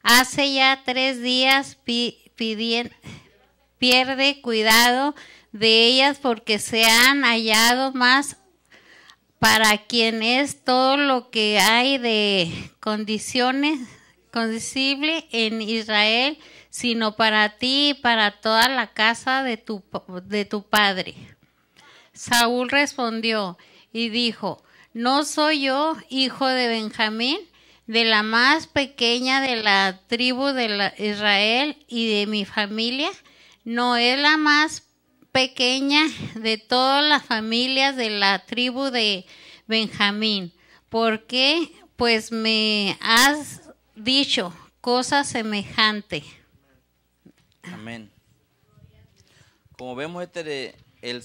Hace ya tres días pierde cuidado de ellas porque se han hallado más para quien es todo lo que hay de condiciones condicible en Israel, sino para ti y para toda la casa de tu padre. Saúl respondió y dijo, ¿no soy yo hijo de Benjamín? de la más pequeña de la tribu de la Israel y de mi familia, no es la más pequeña de todas las familias de la tribu de Benjamín. ¿Por qué? Pues me has dicho cosas semejante. Amén. Como vemos, este el,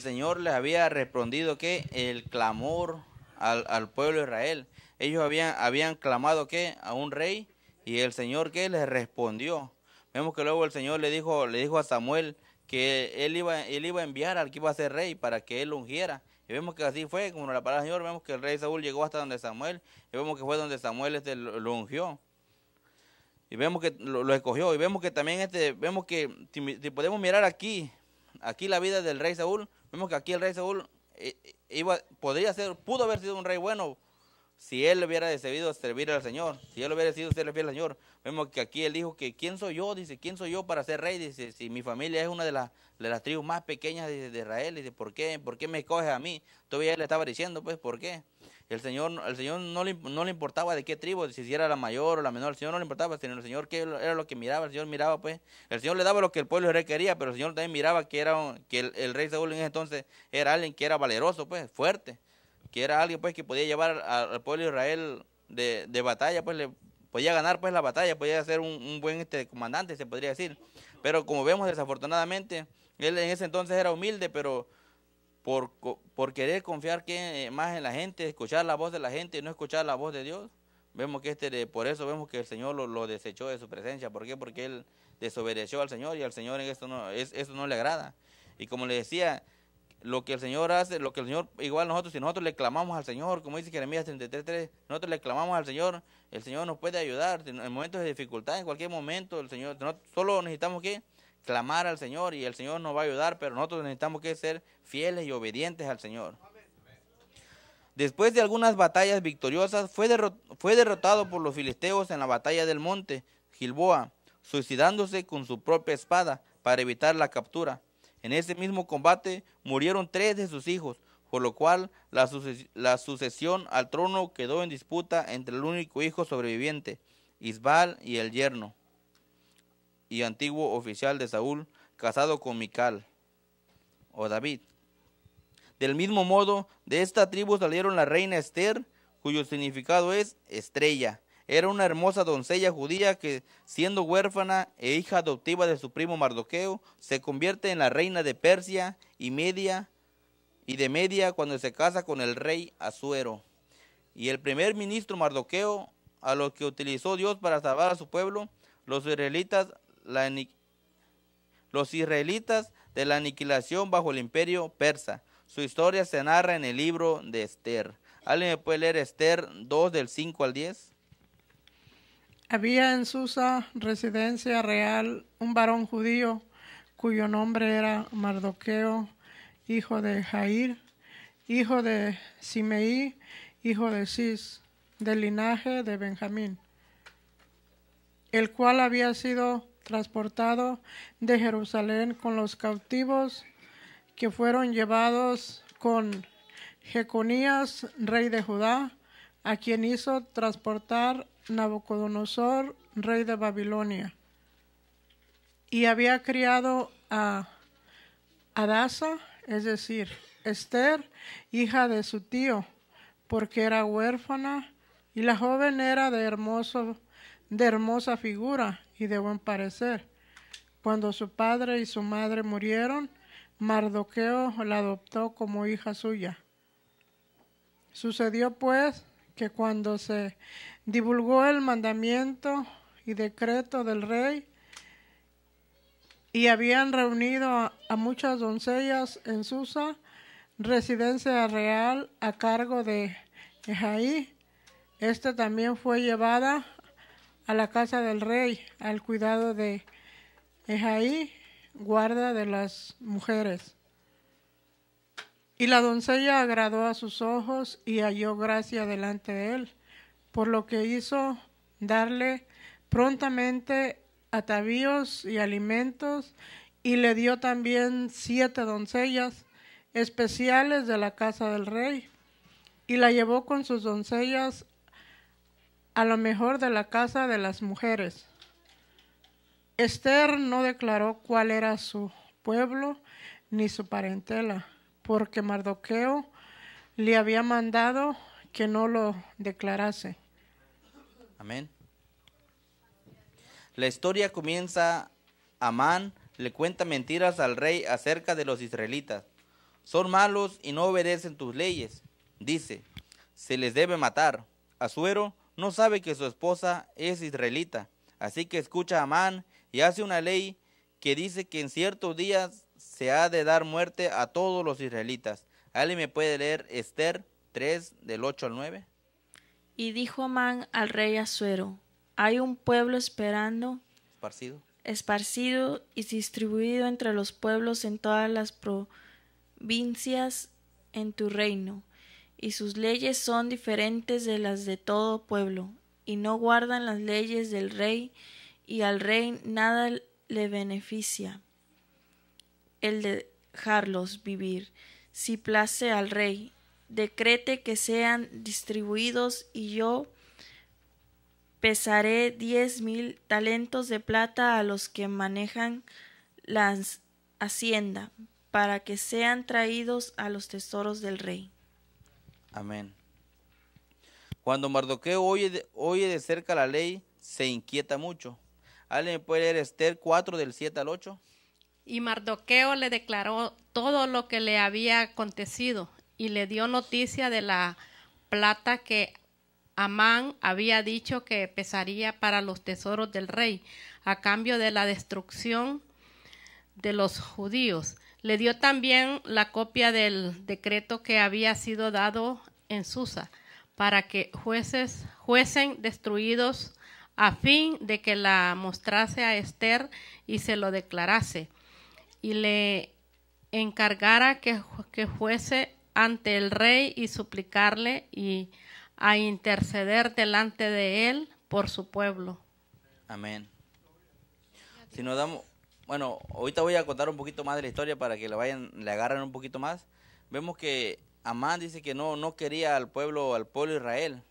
Señor les había respondido que el clamor al pueblo de Israel ellos habían, habían clamado que a un rey y el Señor que les respondió. Vemos que luego el Señor le dijo, le dijo a Samuel que él iba, él iba a enviar al que iba a ser rey para que él ungiera. Y vemos que así fue, como la palabra del Señor, vemos que el rey Saúl llegó hasta donde Samuel, y vemos que fue donde Samuel este, lo, ungió y vemos que lo, escogió y vemos que también este vemos que si, podemos mirar aquí aquí la vida del rey Saúl vemos que aquí el rey Saúl eh, iba podría ser pudo haber sido un rey bueno si él hubiera decidido servir al Señor, si él hubiera decidido ser fiel al Señor, vemos que aquí él dijo que quién soy yo, dice, quién soy yo para ser rey, dice, si mi familia es una de, las, de las tribus más pequeñas de, Israel, dice, ¿por qué, ¿por qué me escoges a mí? Todavía él le estaba diciendo, pues, ¿por qué? El Señor, el señor no, le, no le importaba de qué tribu, si era la mayor o la menor, el Señor no le importaba, sino el Señor que era lo que miraba, el Señor miraba, pues, el Señor le daba lo que el pueblo requería, quería, pero el Señor también miraba que, era, que el, el rey Saúl en ese entonces era alguien que era valeroso, pues, fuerte que era alguien pues que podía llevar al pueblo de Israel de, batalla, pues le podía ganar pues la batalla, podía ser un, buen este comandante, se podría decir. Pero como vemos desafortunadamente, él en ese entonces era humilde, pero por, por querer confiar eh, más en la gente, escuchar la voz de la gente y no escuchar la voz de Dios, vemos que este, por eso vemos que el Señor lo, desechó de su presencia. ¿Por qué? Porque él desobedeció al Señor y al Señor en esto eso no le agrada. Y como le decía, lo que el Señor hace, lo que el Señor, igual nosotros, si nosotros le clamamos al Señor, como dice Jeremías 33.3, nosotros le clamamos al Señor, el Señor nos puede ayudar en momentos de dificultad, en cualquier momento, el Señor, solo necesitamos que clamar al Señor y el Señor nos va a ayudar, pero nosotros necesitamos que ser fieles y obedientes al Señor. Después de algunas batallas victoriosas, fue, fue derrotado por los filisteos en la batalla del monte Gilboa, suicidándose con su propia espada para evitar la captura. En ese mismo combate murieron tres de sus hijos, por lo cual la, sucesión al trono quedó en disputa entre el único hijo sobreviviente, Isbal, y el yerno, y antiguo oficial de Saúl, casado con Mical o David. Del mismo modo, de esta tribu salieron la reina Esther, cuyo significado es estrella, era una hermosa doncella judía que, siendo huérfana e hija adoptiva de su primo Mardoqueo, se convierte en la reina de Persia y Media y de Media cuando se casa con el rey Azuero. Y el primer ministro Mardoqueo, a lo que utilizó Dios para salvar a su pueblo, los israelitas, los israelitas de la aniquilación bajo el imperio persa. Su historia se narra en el libro de Esther. ¿Alguien puede leer Esther 2 del 5 al 10? Había en Susa, residencia real, un varón judío cuyo nombre era Mardoqueo, hijo de Jair, hijo de Simeí, hijo de Cis, del linaje de Benjamín, el cual había sido transportado de Jerusalén con los cautivos que fueron llevados con Jeconías, rey de Judá, a quien hizo transportar Nabucodonosor, rey de Babilonia. Y había criado a Adasa, es decir, Esther, hija de su tío, porque era huérfana, y la joven era de, hermoso, de hermosa figura y de buen parecer. Cuando su padre y su madre murieron, Mardoqueo la adoptó como hija suya. Sucedió pues que cuando se divulgó el mandamiento y decreto del rey y habían reunido a, muchas doncellas en Susa, residencia real a cargo de Ejaí. Esta también fue llevada a la casa del rey, al cuidado de Ejaí, guarda de las mujeres. Y la doncella agradó a sus ojos y halló gracia delante de él por lo que hizo darle prontamente atavíos y alimentos, y le dio también siete doncellas especiales de la casa del rey, y la llevó con sus doncellas a lo mejor de la casa de las mujeres. Esther no declaró cuál era su pueblo ni su parentela, porque Mardoqueo le había mandado que no lo declarase. Amén. La historia comienza, Amán le cuenta mentiras al rey acerca de los israelitas. Son malos y no obedecen tus leyes. Dice, se les debe matar. Asuero no sabe que su esposa es israelita, así que escucha a Amán y hace una ley que dice que en ciertos días se ha de dar muerte a todos los israelitas. ¿Alguien me puede leer Esther 3 del 8 al 9? Y dijo Amán al rey Azuero, hay un pueblo esperando. Esparcido. Esparcido y distribuido entre los pueblos en todas las provincias en tu reino. Y sus leyes son diferentes de las de todo pueblo, y no guardan las leyes del rey, y al rey nada le beneficia el dejarlos vivir, si place al rey, decrete que sean distribuidos y yo pesaré diez mil talentos de plata a los que manejan la hacienda, para que sean traídos a los tesoros del rey. Amén. Cuando Mardoqueo oye de, oye de cerca la ley, se inquieta mucho. ¿Alguien puede leer Esther 4 del 7 al 8? Y Mardoqueo le declaró todo lo que le había acontecido y le dio noticia de la plata que Amán había dicho que pesaría para los tesoros del rey a cambio de la destrucción de los judíos. Le dio también la copia del decreto que había sido dado en Susa para que jueces juecen destruidos a fin de que la mostrase a Esther y se lo declarase y le encargara que, que fuese ante el rey y suplicarle y a interceder delante de él por su pueblo. Amén. Si nos damos, bueno, ahorita voy a contar un poquito más de la historia para que le vayan, le agarren un poquito más. Vemos que Amán dice que no, no quería al pueblo, al pueblo Israel,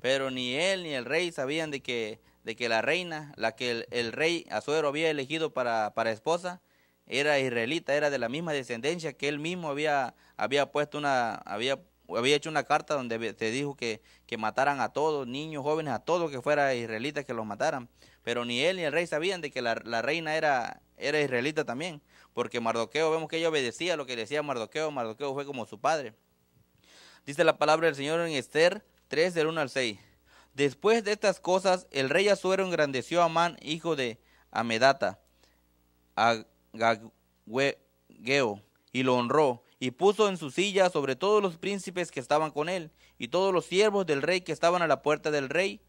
pero ni él ni el rey sabían de que, de que la reina, la que el, rey Azuero había elegido para, para esposa, era israelita, era de la misma descendencia que él mismo había, había puesto una, había, había hecho una carta donde te dijo que, mataran a todos, niños, jóvenes, a todos que fuera israelita que los mataran. Pero ni él ni el rey sabían de que la, reina era, era israelita también, porque Mardoqueo, vemos que ella obedecía lo que decía Mardoqueo, Mardoqueo fue como su padre. Dice la palabra del Señor en Esther 3 del 1 al 6. Después de estas cosas, el rey Azuero engrandeció a Amán, hijo de Amedata, a y lo honró y puso en su silla sobre todos los príncipes que estaban con él y todos los siervos del rey que estaban a la puerta del rey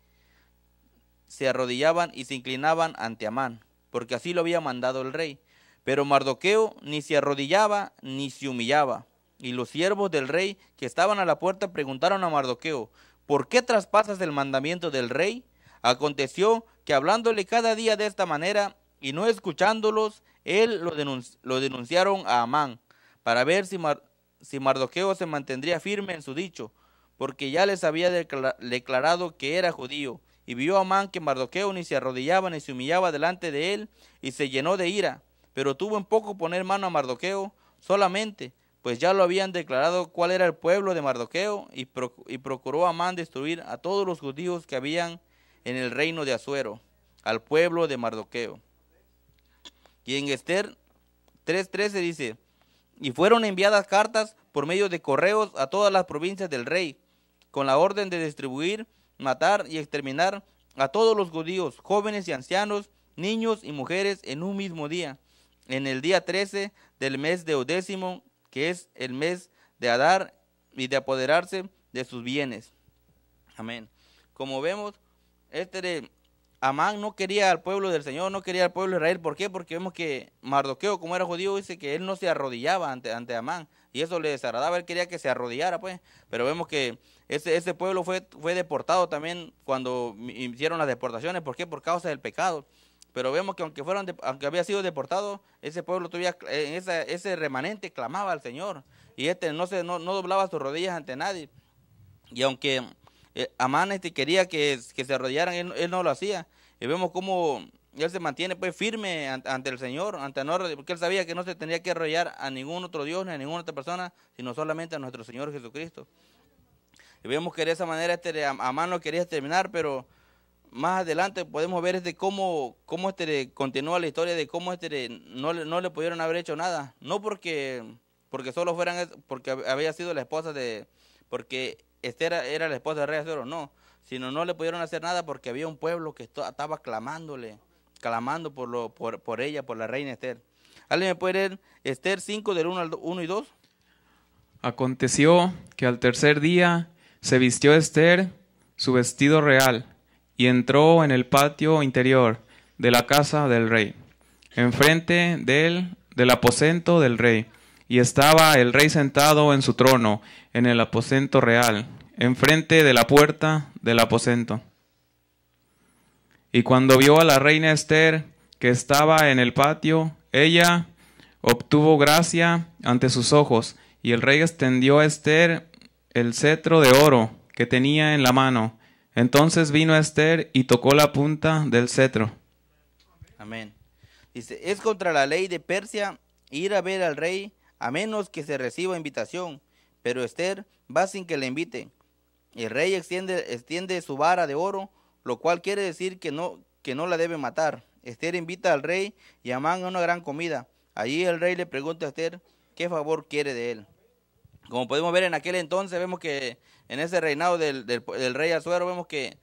se arrodillaban y se inclinaban ante Amán, porque así lo había mandado el rey. Pero Mardoqueo ni se arrodillaba ni se humillaba. Y los siervos del rey que estaban a la puerta preguntaron a Mardoqueo, ¿por qué traspasas el mandamiento del rey? Aconteció que hablándole cada día de esta manera y no escuchándolos, él lo, denunciaron a Amán para ver si, Mardoqueo se mantendría firme en su dicho, porque ya les había declarado que era judío. Y vio a Amán que Mardoqueo ni se arrodillaba ni se humillaba delante de él, y se llenó de ira. Pero tuvo en poco poner mano a Mardoqueo solamente, pues ya lo habían declarado cuál era el pueblo de Mardoqueo, y, procuró Amán destruir a todos los judíos que habían en el reino de Azuero, al pueblo de Mardoqueo. Y en Esther 3.13 dice, y fueron enviadas cartas por medio de correos a todas las provincias del rey, con la orden de distribuir, matar y exterminar a todos los judíos, jóvenes y ancianos, niños y mujeres, en un mismo día, en el día 13 del mes de deodécimo, que es el mes de Adar, y de apoderarse de sus bienes. Amén. Como vemos, este Amán no quería al pueblo del Señor, no quería al pueblo de Israel. ¿Por qué? Porque vemos que Mardoqueo, como era judío, dice que él no se arrodillaba ante, ante Amán. Y eso le desagradaba, él quería que se arrodillara, pues. Pero vemos que ese, ese pueblo fue, fue deportado también cuando hicieron las deportaciones. ¿Por qué? Por causa del pecado. Pero vemos que aunque, fueron aunque había sido deportado, ese pueblo todavía, eh, ese, ese remanente clamaba al Señor. Y este no, se, no, no doblaba sus rodillas ante nadie. Y aunque eh, Amán este, quería que, que se arrodillaran, él, no lo hacía. Y vemos cómo él se mantiene pues firme ante, el Señor, ante no, porque él sabía que no se tendría que arrodillar a ningún otro Dios ni a ninguna otra persona, sino solamente a nuestro Señor Jesucristo. Y vemos que de esa manera este, Amán lo quería terminar, pero más adelante podemos ver este, cómo, cómo este continúa la historia de cómo este no, no le pudieron haber hecho nada. No porque, porque solo fueran, porque había sido la esposa de, porque Esther era la esposa del rey Azor o no, sino no le pudieron hacer nada porque había un pueblo que estaba clamándole, clamando por, lo, por, por ella, por la reina Esther. ¿Alguien me puede leer Esther 5 del 1 al 1 y 2? Aconteció que al tercer día se vistió Esther su vestido real y entró en el patio interior de la casa del rey, enfrente del, del aposento del rey y estaba el rey sentado en su trono, en el aposento real, enfrente de la puerta del aposento. Y cuando vio a la reina Esther, que estaba en el patio, ella obtuvo gracia ante sus ojos, y el rey extendió a Esther el cetro de oro que tenía en la mano. Entonces vino Esther y tocó la punta del cetro. Amén. Dice, es contra la ley de Persia ir a ver al rey a menos que se reciba invitación. Pero Esther va sin que le invite. El rey extiende, su vara de oro, lo cual quiere decir que no, la debe matar. Esther invita al rey y aman a una gran comida. Allí el rey le pregunta a Esther qué favor quiere de él. Como podemos ver en aquel entonces, vemos que en ese reinado del, del rey Azuero, vemos que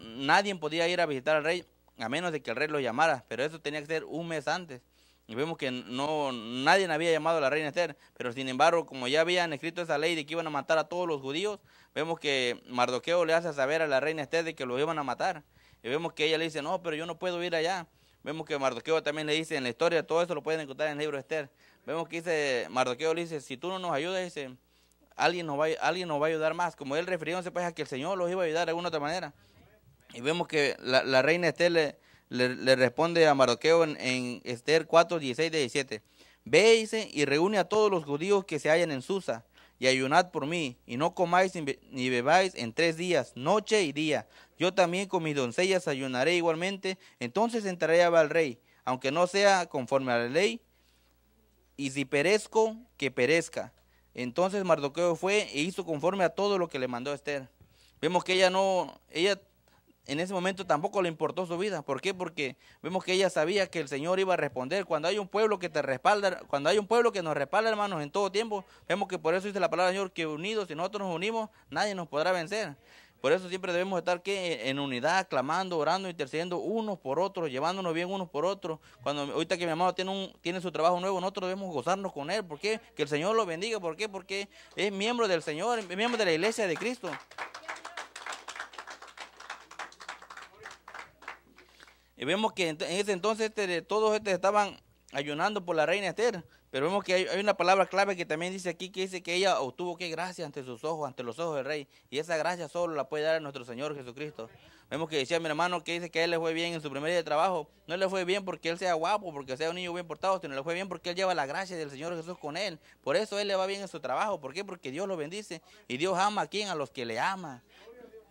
nadie podía ir a visitar al rey a menos de que el rey lo llamara, pero eso tenía que ser un mes antes. Y vemos que no nadie había llamado a la reina Esther, pero sin embargo, como ya habían escrito esa ley de que iban a matar a todos los judíos, vemos que Mardoqueo le hace saber a la reina Esther de que los iban a matar. Y vemos que ella le dice, no, pero yo no puedo ir allá. Vemos que Mardoqueo también le dice en la historia, todo eso lo pueden encontrar en el libro de Esther. Vemos que dice, Mardoqueo le dice, si tú no nos ayudas, alguien nos va, alguien nos va a ayudar más. Como él refirió, se pasa pues, que el Señor los iba a ayudar de alguna otra manera. Y vemos que la, la reina Esther le, le, responde a Mardoqueo en, Esther 4, 16, 17. Ve, y reúne a todos los judíos que se hallan en Susa, y ayunad por mí, y no comáis ni bebáis en tres días, noche y día. Yo también con mis doncellas ayunaré igualmente, entonces entraré al rey, aunque no sea conforme a la ley, y si perezco, que perezca. Entonces Mardoqueo fue e hizo conforme a todo lo que le mandó Esther. Vemos que ella no, ella en ese momento tampoco le importó su vida. ¿Por qué? Porque vemos que ella sabía que el Señor iba a responder. Cuando hay un pueblo que te respalda, cuando hay un pueblo que nos respalda, hermanos, en todo tiempo, vemos que por eso dice la palabra del Señor, que unidos, si nosotros nos unimos, nadie nos podrá vencer. Por eso siempre debemos estar ¿qué? en unidad, clamando, orando, intercediendo unos por otros, llevándonos bien unos por otros. Cuando ahorita que mi amado tiene, un, tiene su trabajo nuevo, nosotros debemos gozarnos con él. ¿Por qué? Que el Señor lo bendiga. ¿Por qué? Porque es miembro del Señor, es miembro de la iglesia de Cristo. Y vemos que en ese entonces este, todos estos estaban ayunando por la reina Esther, pero vemos que hay, una palabra clave que también dice aquí que dice que ella obtuvo que gracia ante sus ojos, ante los ojos del rey, y esa gracia solo la puede dar nuestro Señor Jesucristo. Vemos que decía mi hermano que dice que a él le fue bien en su primer día de trabajo, no le fue bien porque él sea guapo, porque sea un niño bien portado, sino le fue bien porque él lleva la gracia del Señor Jesús con él. Por eso él le va bien en su trabajo, ¿por qué? Porque Dios lo bendice y Dios ama a quien a los que le ama.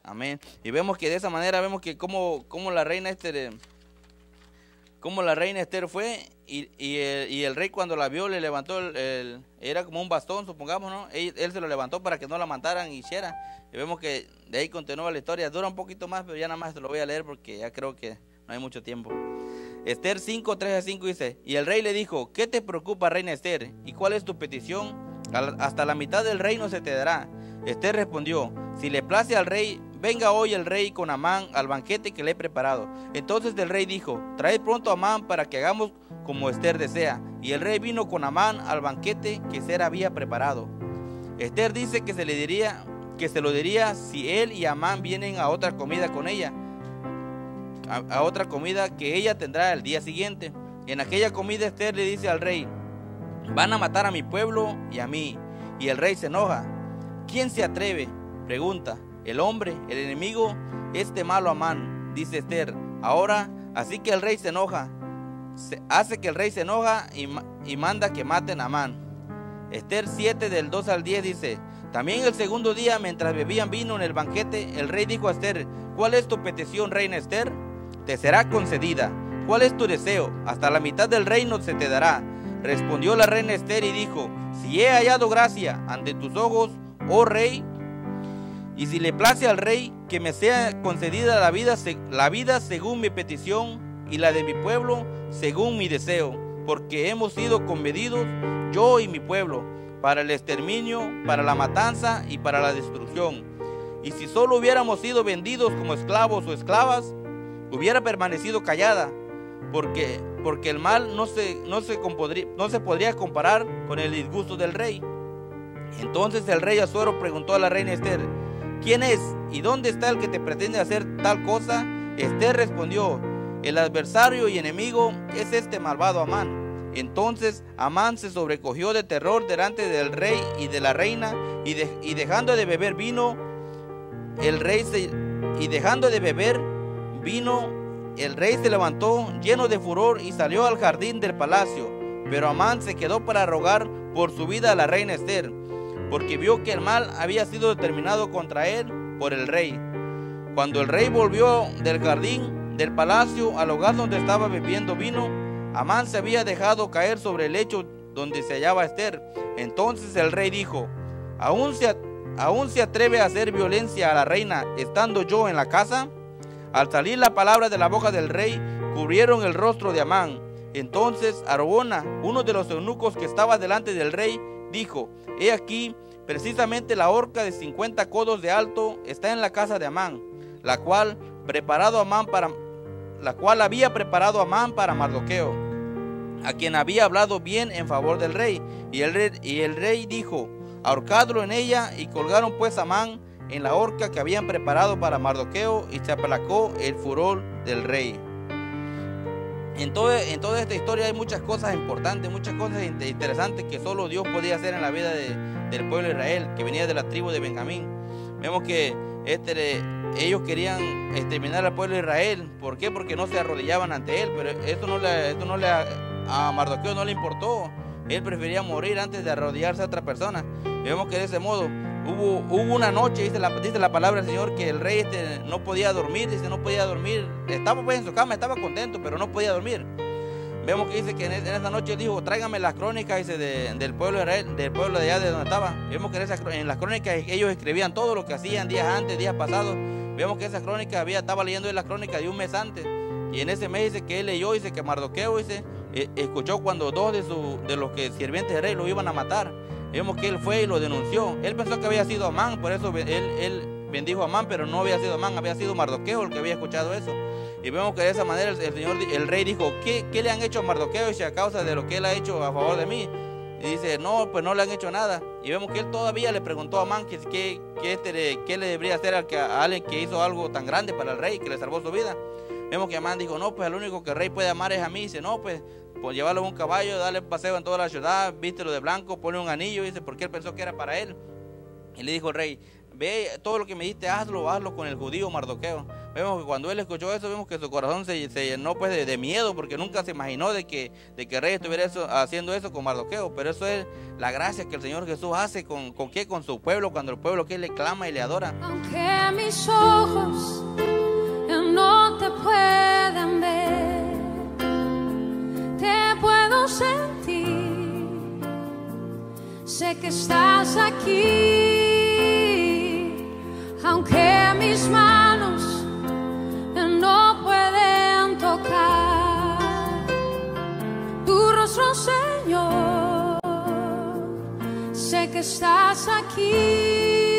Amén. Y vemos que de esa manera vemos que como, como la reina este como la reina Esther fue y, el, rey cuando la vio le levantó el, era como un bastón, supongamos, ¿no? Él, se lo levantó para que no la mataran y hiciera. Y vemos que de ahí continúa la historia. Dura un poquito más, pero ya nada más se lo voy a leer porque ya creo que no hay mucho tiempo. Esther 5, 3 a 5 dice, y el rey le dijo, ¿qué te preocupa, reina Esther? ¿Y cuál es tu petición? Hasta la mitad del reino se te dará. Esther respondió, si le place al rey, venga hoy el rey con Amán al banquete que le he preparado. Entonces el rey dijo, Trae pronto a Amán para que hagamos como Esther desea. Y el rey vino con Amán al banquete que Esther había preparado. Esther dice que se le diría que se lo diría si él y Amán vienen a otra comida con ella, a, a otra comida que ella tendrá el día siguiente. En aquella comida Esther le dice al rey, van a matar a mi pueblo y a mí. Y el rey se enoja. ¿Quién se atreve? Pregunta el hombre, el enemigo, este malo Amán, dice Esther. Ahora, así que el rey se enoja, hace que el rey se enoja y, y manda que maten a Amán. Esther 7 del 2 al 10 dice, también el segundo día, mientras bebían vino en el banquete, el rey dijo a Esther, ¿cuál es tu petición, reina Esther? Te será concedida. ¿Cuál es tu deseo? Hasta la mitad del reino se te dará. Respondió la reina Esther y dijo, si he hallado gracia ante tus ojos, oh rey, y si le place al rey que me sea concedida la vida, la vida según mi petición y la de mi pueblo según mi deseo, porque hemos sido convenidos yo y mi pueblo para el exterminio, para la matanza y para la destrucción. Y si solo hubiéramos sido vendidos como esclavos o esclavas, hubiera permanecido callada, porque, porque el mal no se, no, no se podría comparar con el disgusto del rey. Entonces el rey Azuero preguntó a la reina Esther, ¿Quién es y dónde está el que te pretende hacer tal cosa? Esther respondió, el adversario y enemigo es este malvado Amán. Entonces Amán se sobrecogió de terror delante del rey y de la reina y, dejando de beber vino, el rey y dejando de beber vino, el rey se levantó lleno de furor y salió al jardín del palacio. Pero Amán se quedó para rogar por su vida a la reina Esther porque vio que el mal había sido determinado contra él por el rey. Cuando el rey volvió del jardín del palacio al hogar donde estaba bebiendo vino, Amán se había dejado caer sobre el lecho donde se hallaba Esther. Entonces el rey dijo, ¿Aún se, ¿aún se atreve a hacer violencia a la reina estando yo en la casa? Al salir la palabra de la boca del rey, cubrieron el rostro de Amán. Entonces Arbona, uno de los eunucos que estaba delante del rey, dijo, he aquí, precisamente la horca de 50 codos de alto está en la casa de Amán, la cual preparado Amán para la cual había preparado Amán para Mardoqueo, a quien había hablado bien en favor del rey. Y el rey, y el rey dijo, ahorcadlo en ella, y colgaron pues Amán en la horca que habían preparado para Mardoqueo, y se aplacó el furor del rey en, en toda esta historia hay muchas cosas importantes, muchas cosas interesantes que solo Dios podía hacer en la vida del pueblo de Israel, que venía de la tribu de Benjamín. Vemos que este, ellos querían exterminar al pueblo de Israel. ¿Por qué? Porque no se arrodillaban ante él, pero esto no le, esto no le, a Mardoqueo no le importó. Él prefería morir antes de arrodillarse a otra persona. vemos que de ese modo hubo, una noche, dice la, dice la palabra del Señor, que el rey este, no podía dormir, dice, no podía dormir. Estaba pues en su cama, estaba contento, pero no podía dormir. Vemos que dice que en, e, esa noche dijo, tráigame las crónicas dice, del pueblo de del pueblo de allá de donde estaba. Vemos que en, las crónicas ellos escribían todo lo que hacían días antes, días pasados. Vemos que esa crónica había, estaba leyendo de la crónica de un mes antes. Y en ese mes dice que él leyó, dice que Mardoqueo, dice, e, escuchó cuando dos de, su, de los que sirvientes del rey lo iban a matar. Vemos que él fue y lo denunció. Él pensó que había sido Amán, por eso él, bendijo a Amán, pero no había sido Amán, había sido Mardoqueo el que había escuchado eso. Y vemos que de esa manera el, señor, el rey dijo, ¿qué, ¿qué, le han hecho a Mardoqueo y a causa de lo que él ha hecho a favor de mí? Y dice, no, pues no le han hecho nada. Y vemos que él todavía le preguntó a Amán que, qué este qué le debería hacer que a alguien que hizo algo tan grande para el rey, que le salvó su vida. Vemos que Amán dijo, no, pues el único que el rey puede amar es a mí. Dice, no, pues, pues llevarlo a un caballo, darle paseo en toda la ciudad, vístelo de blanco, ...pone un anillo. Dice, porque él pensó que era para él. Y le dijo al rey, ve todo lo que me diste, hazlo, hazlo con el judío Mardoqueo. Vemos que cuando él escuchó eso, vemos que su corazón se, se llenó pues de, miedo, porque nunca se imaginó de que, de que el rey estuviera haciendo eso con Mardoqueo. Pero eso es la gracia que el Señor Jesús hace con, con qué, con su pueblo, cuando el pueblo que le clama y le adora. Aunque mis ojos te ver, te puedo sentir, sé que estás aquí, aunque mis manos no pueden tocar tu rostro, Señor, sé que estás aquí.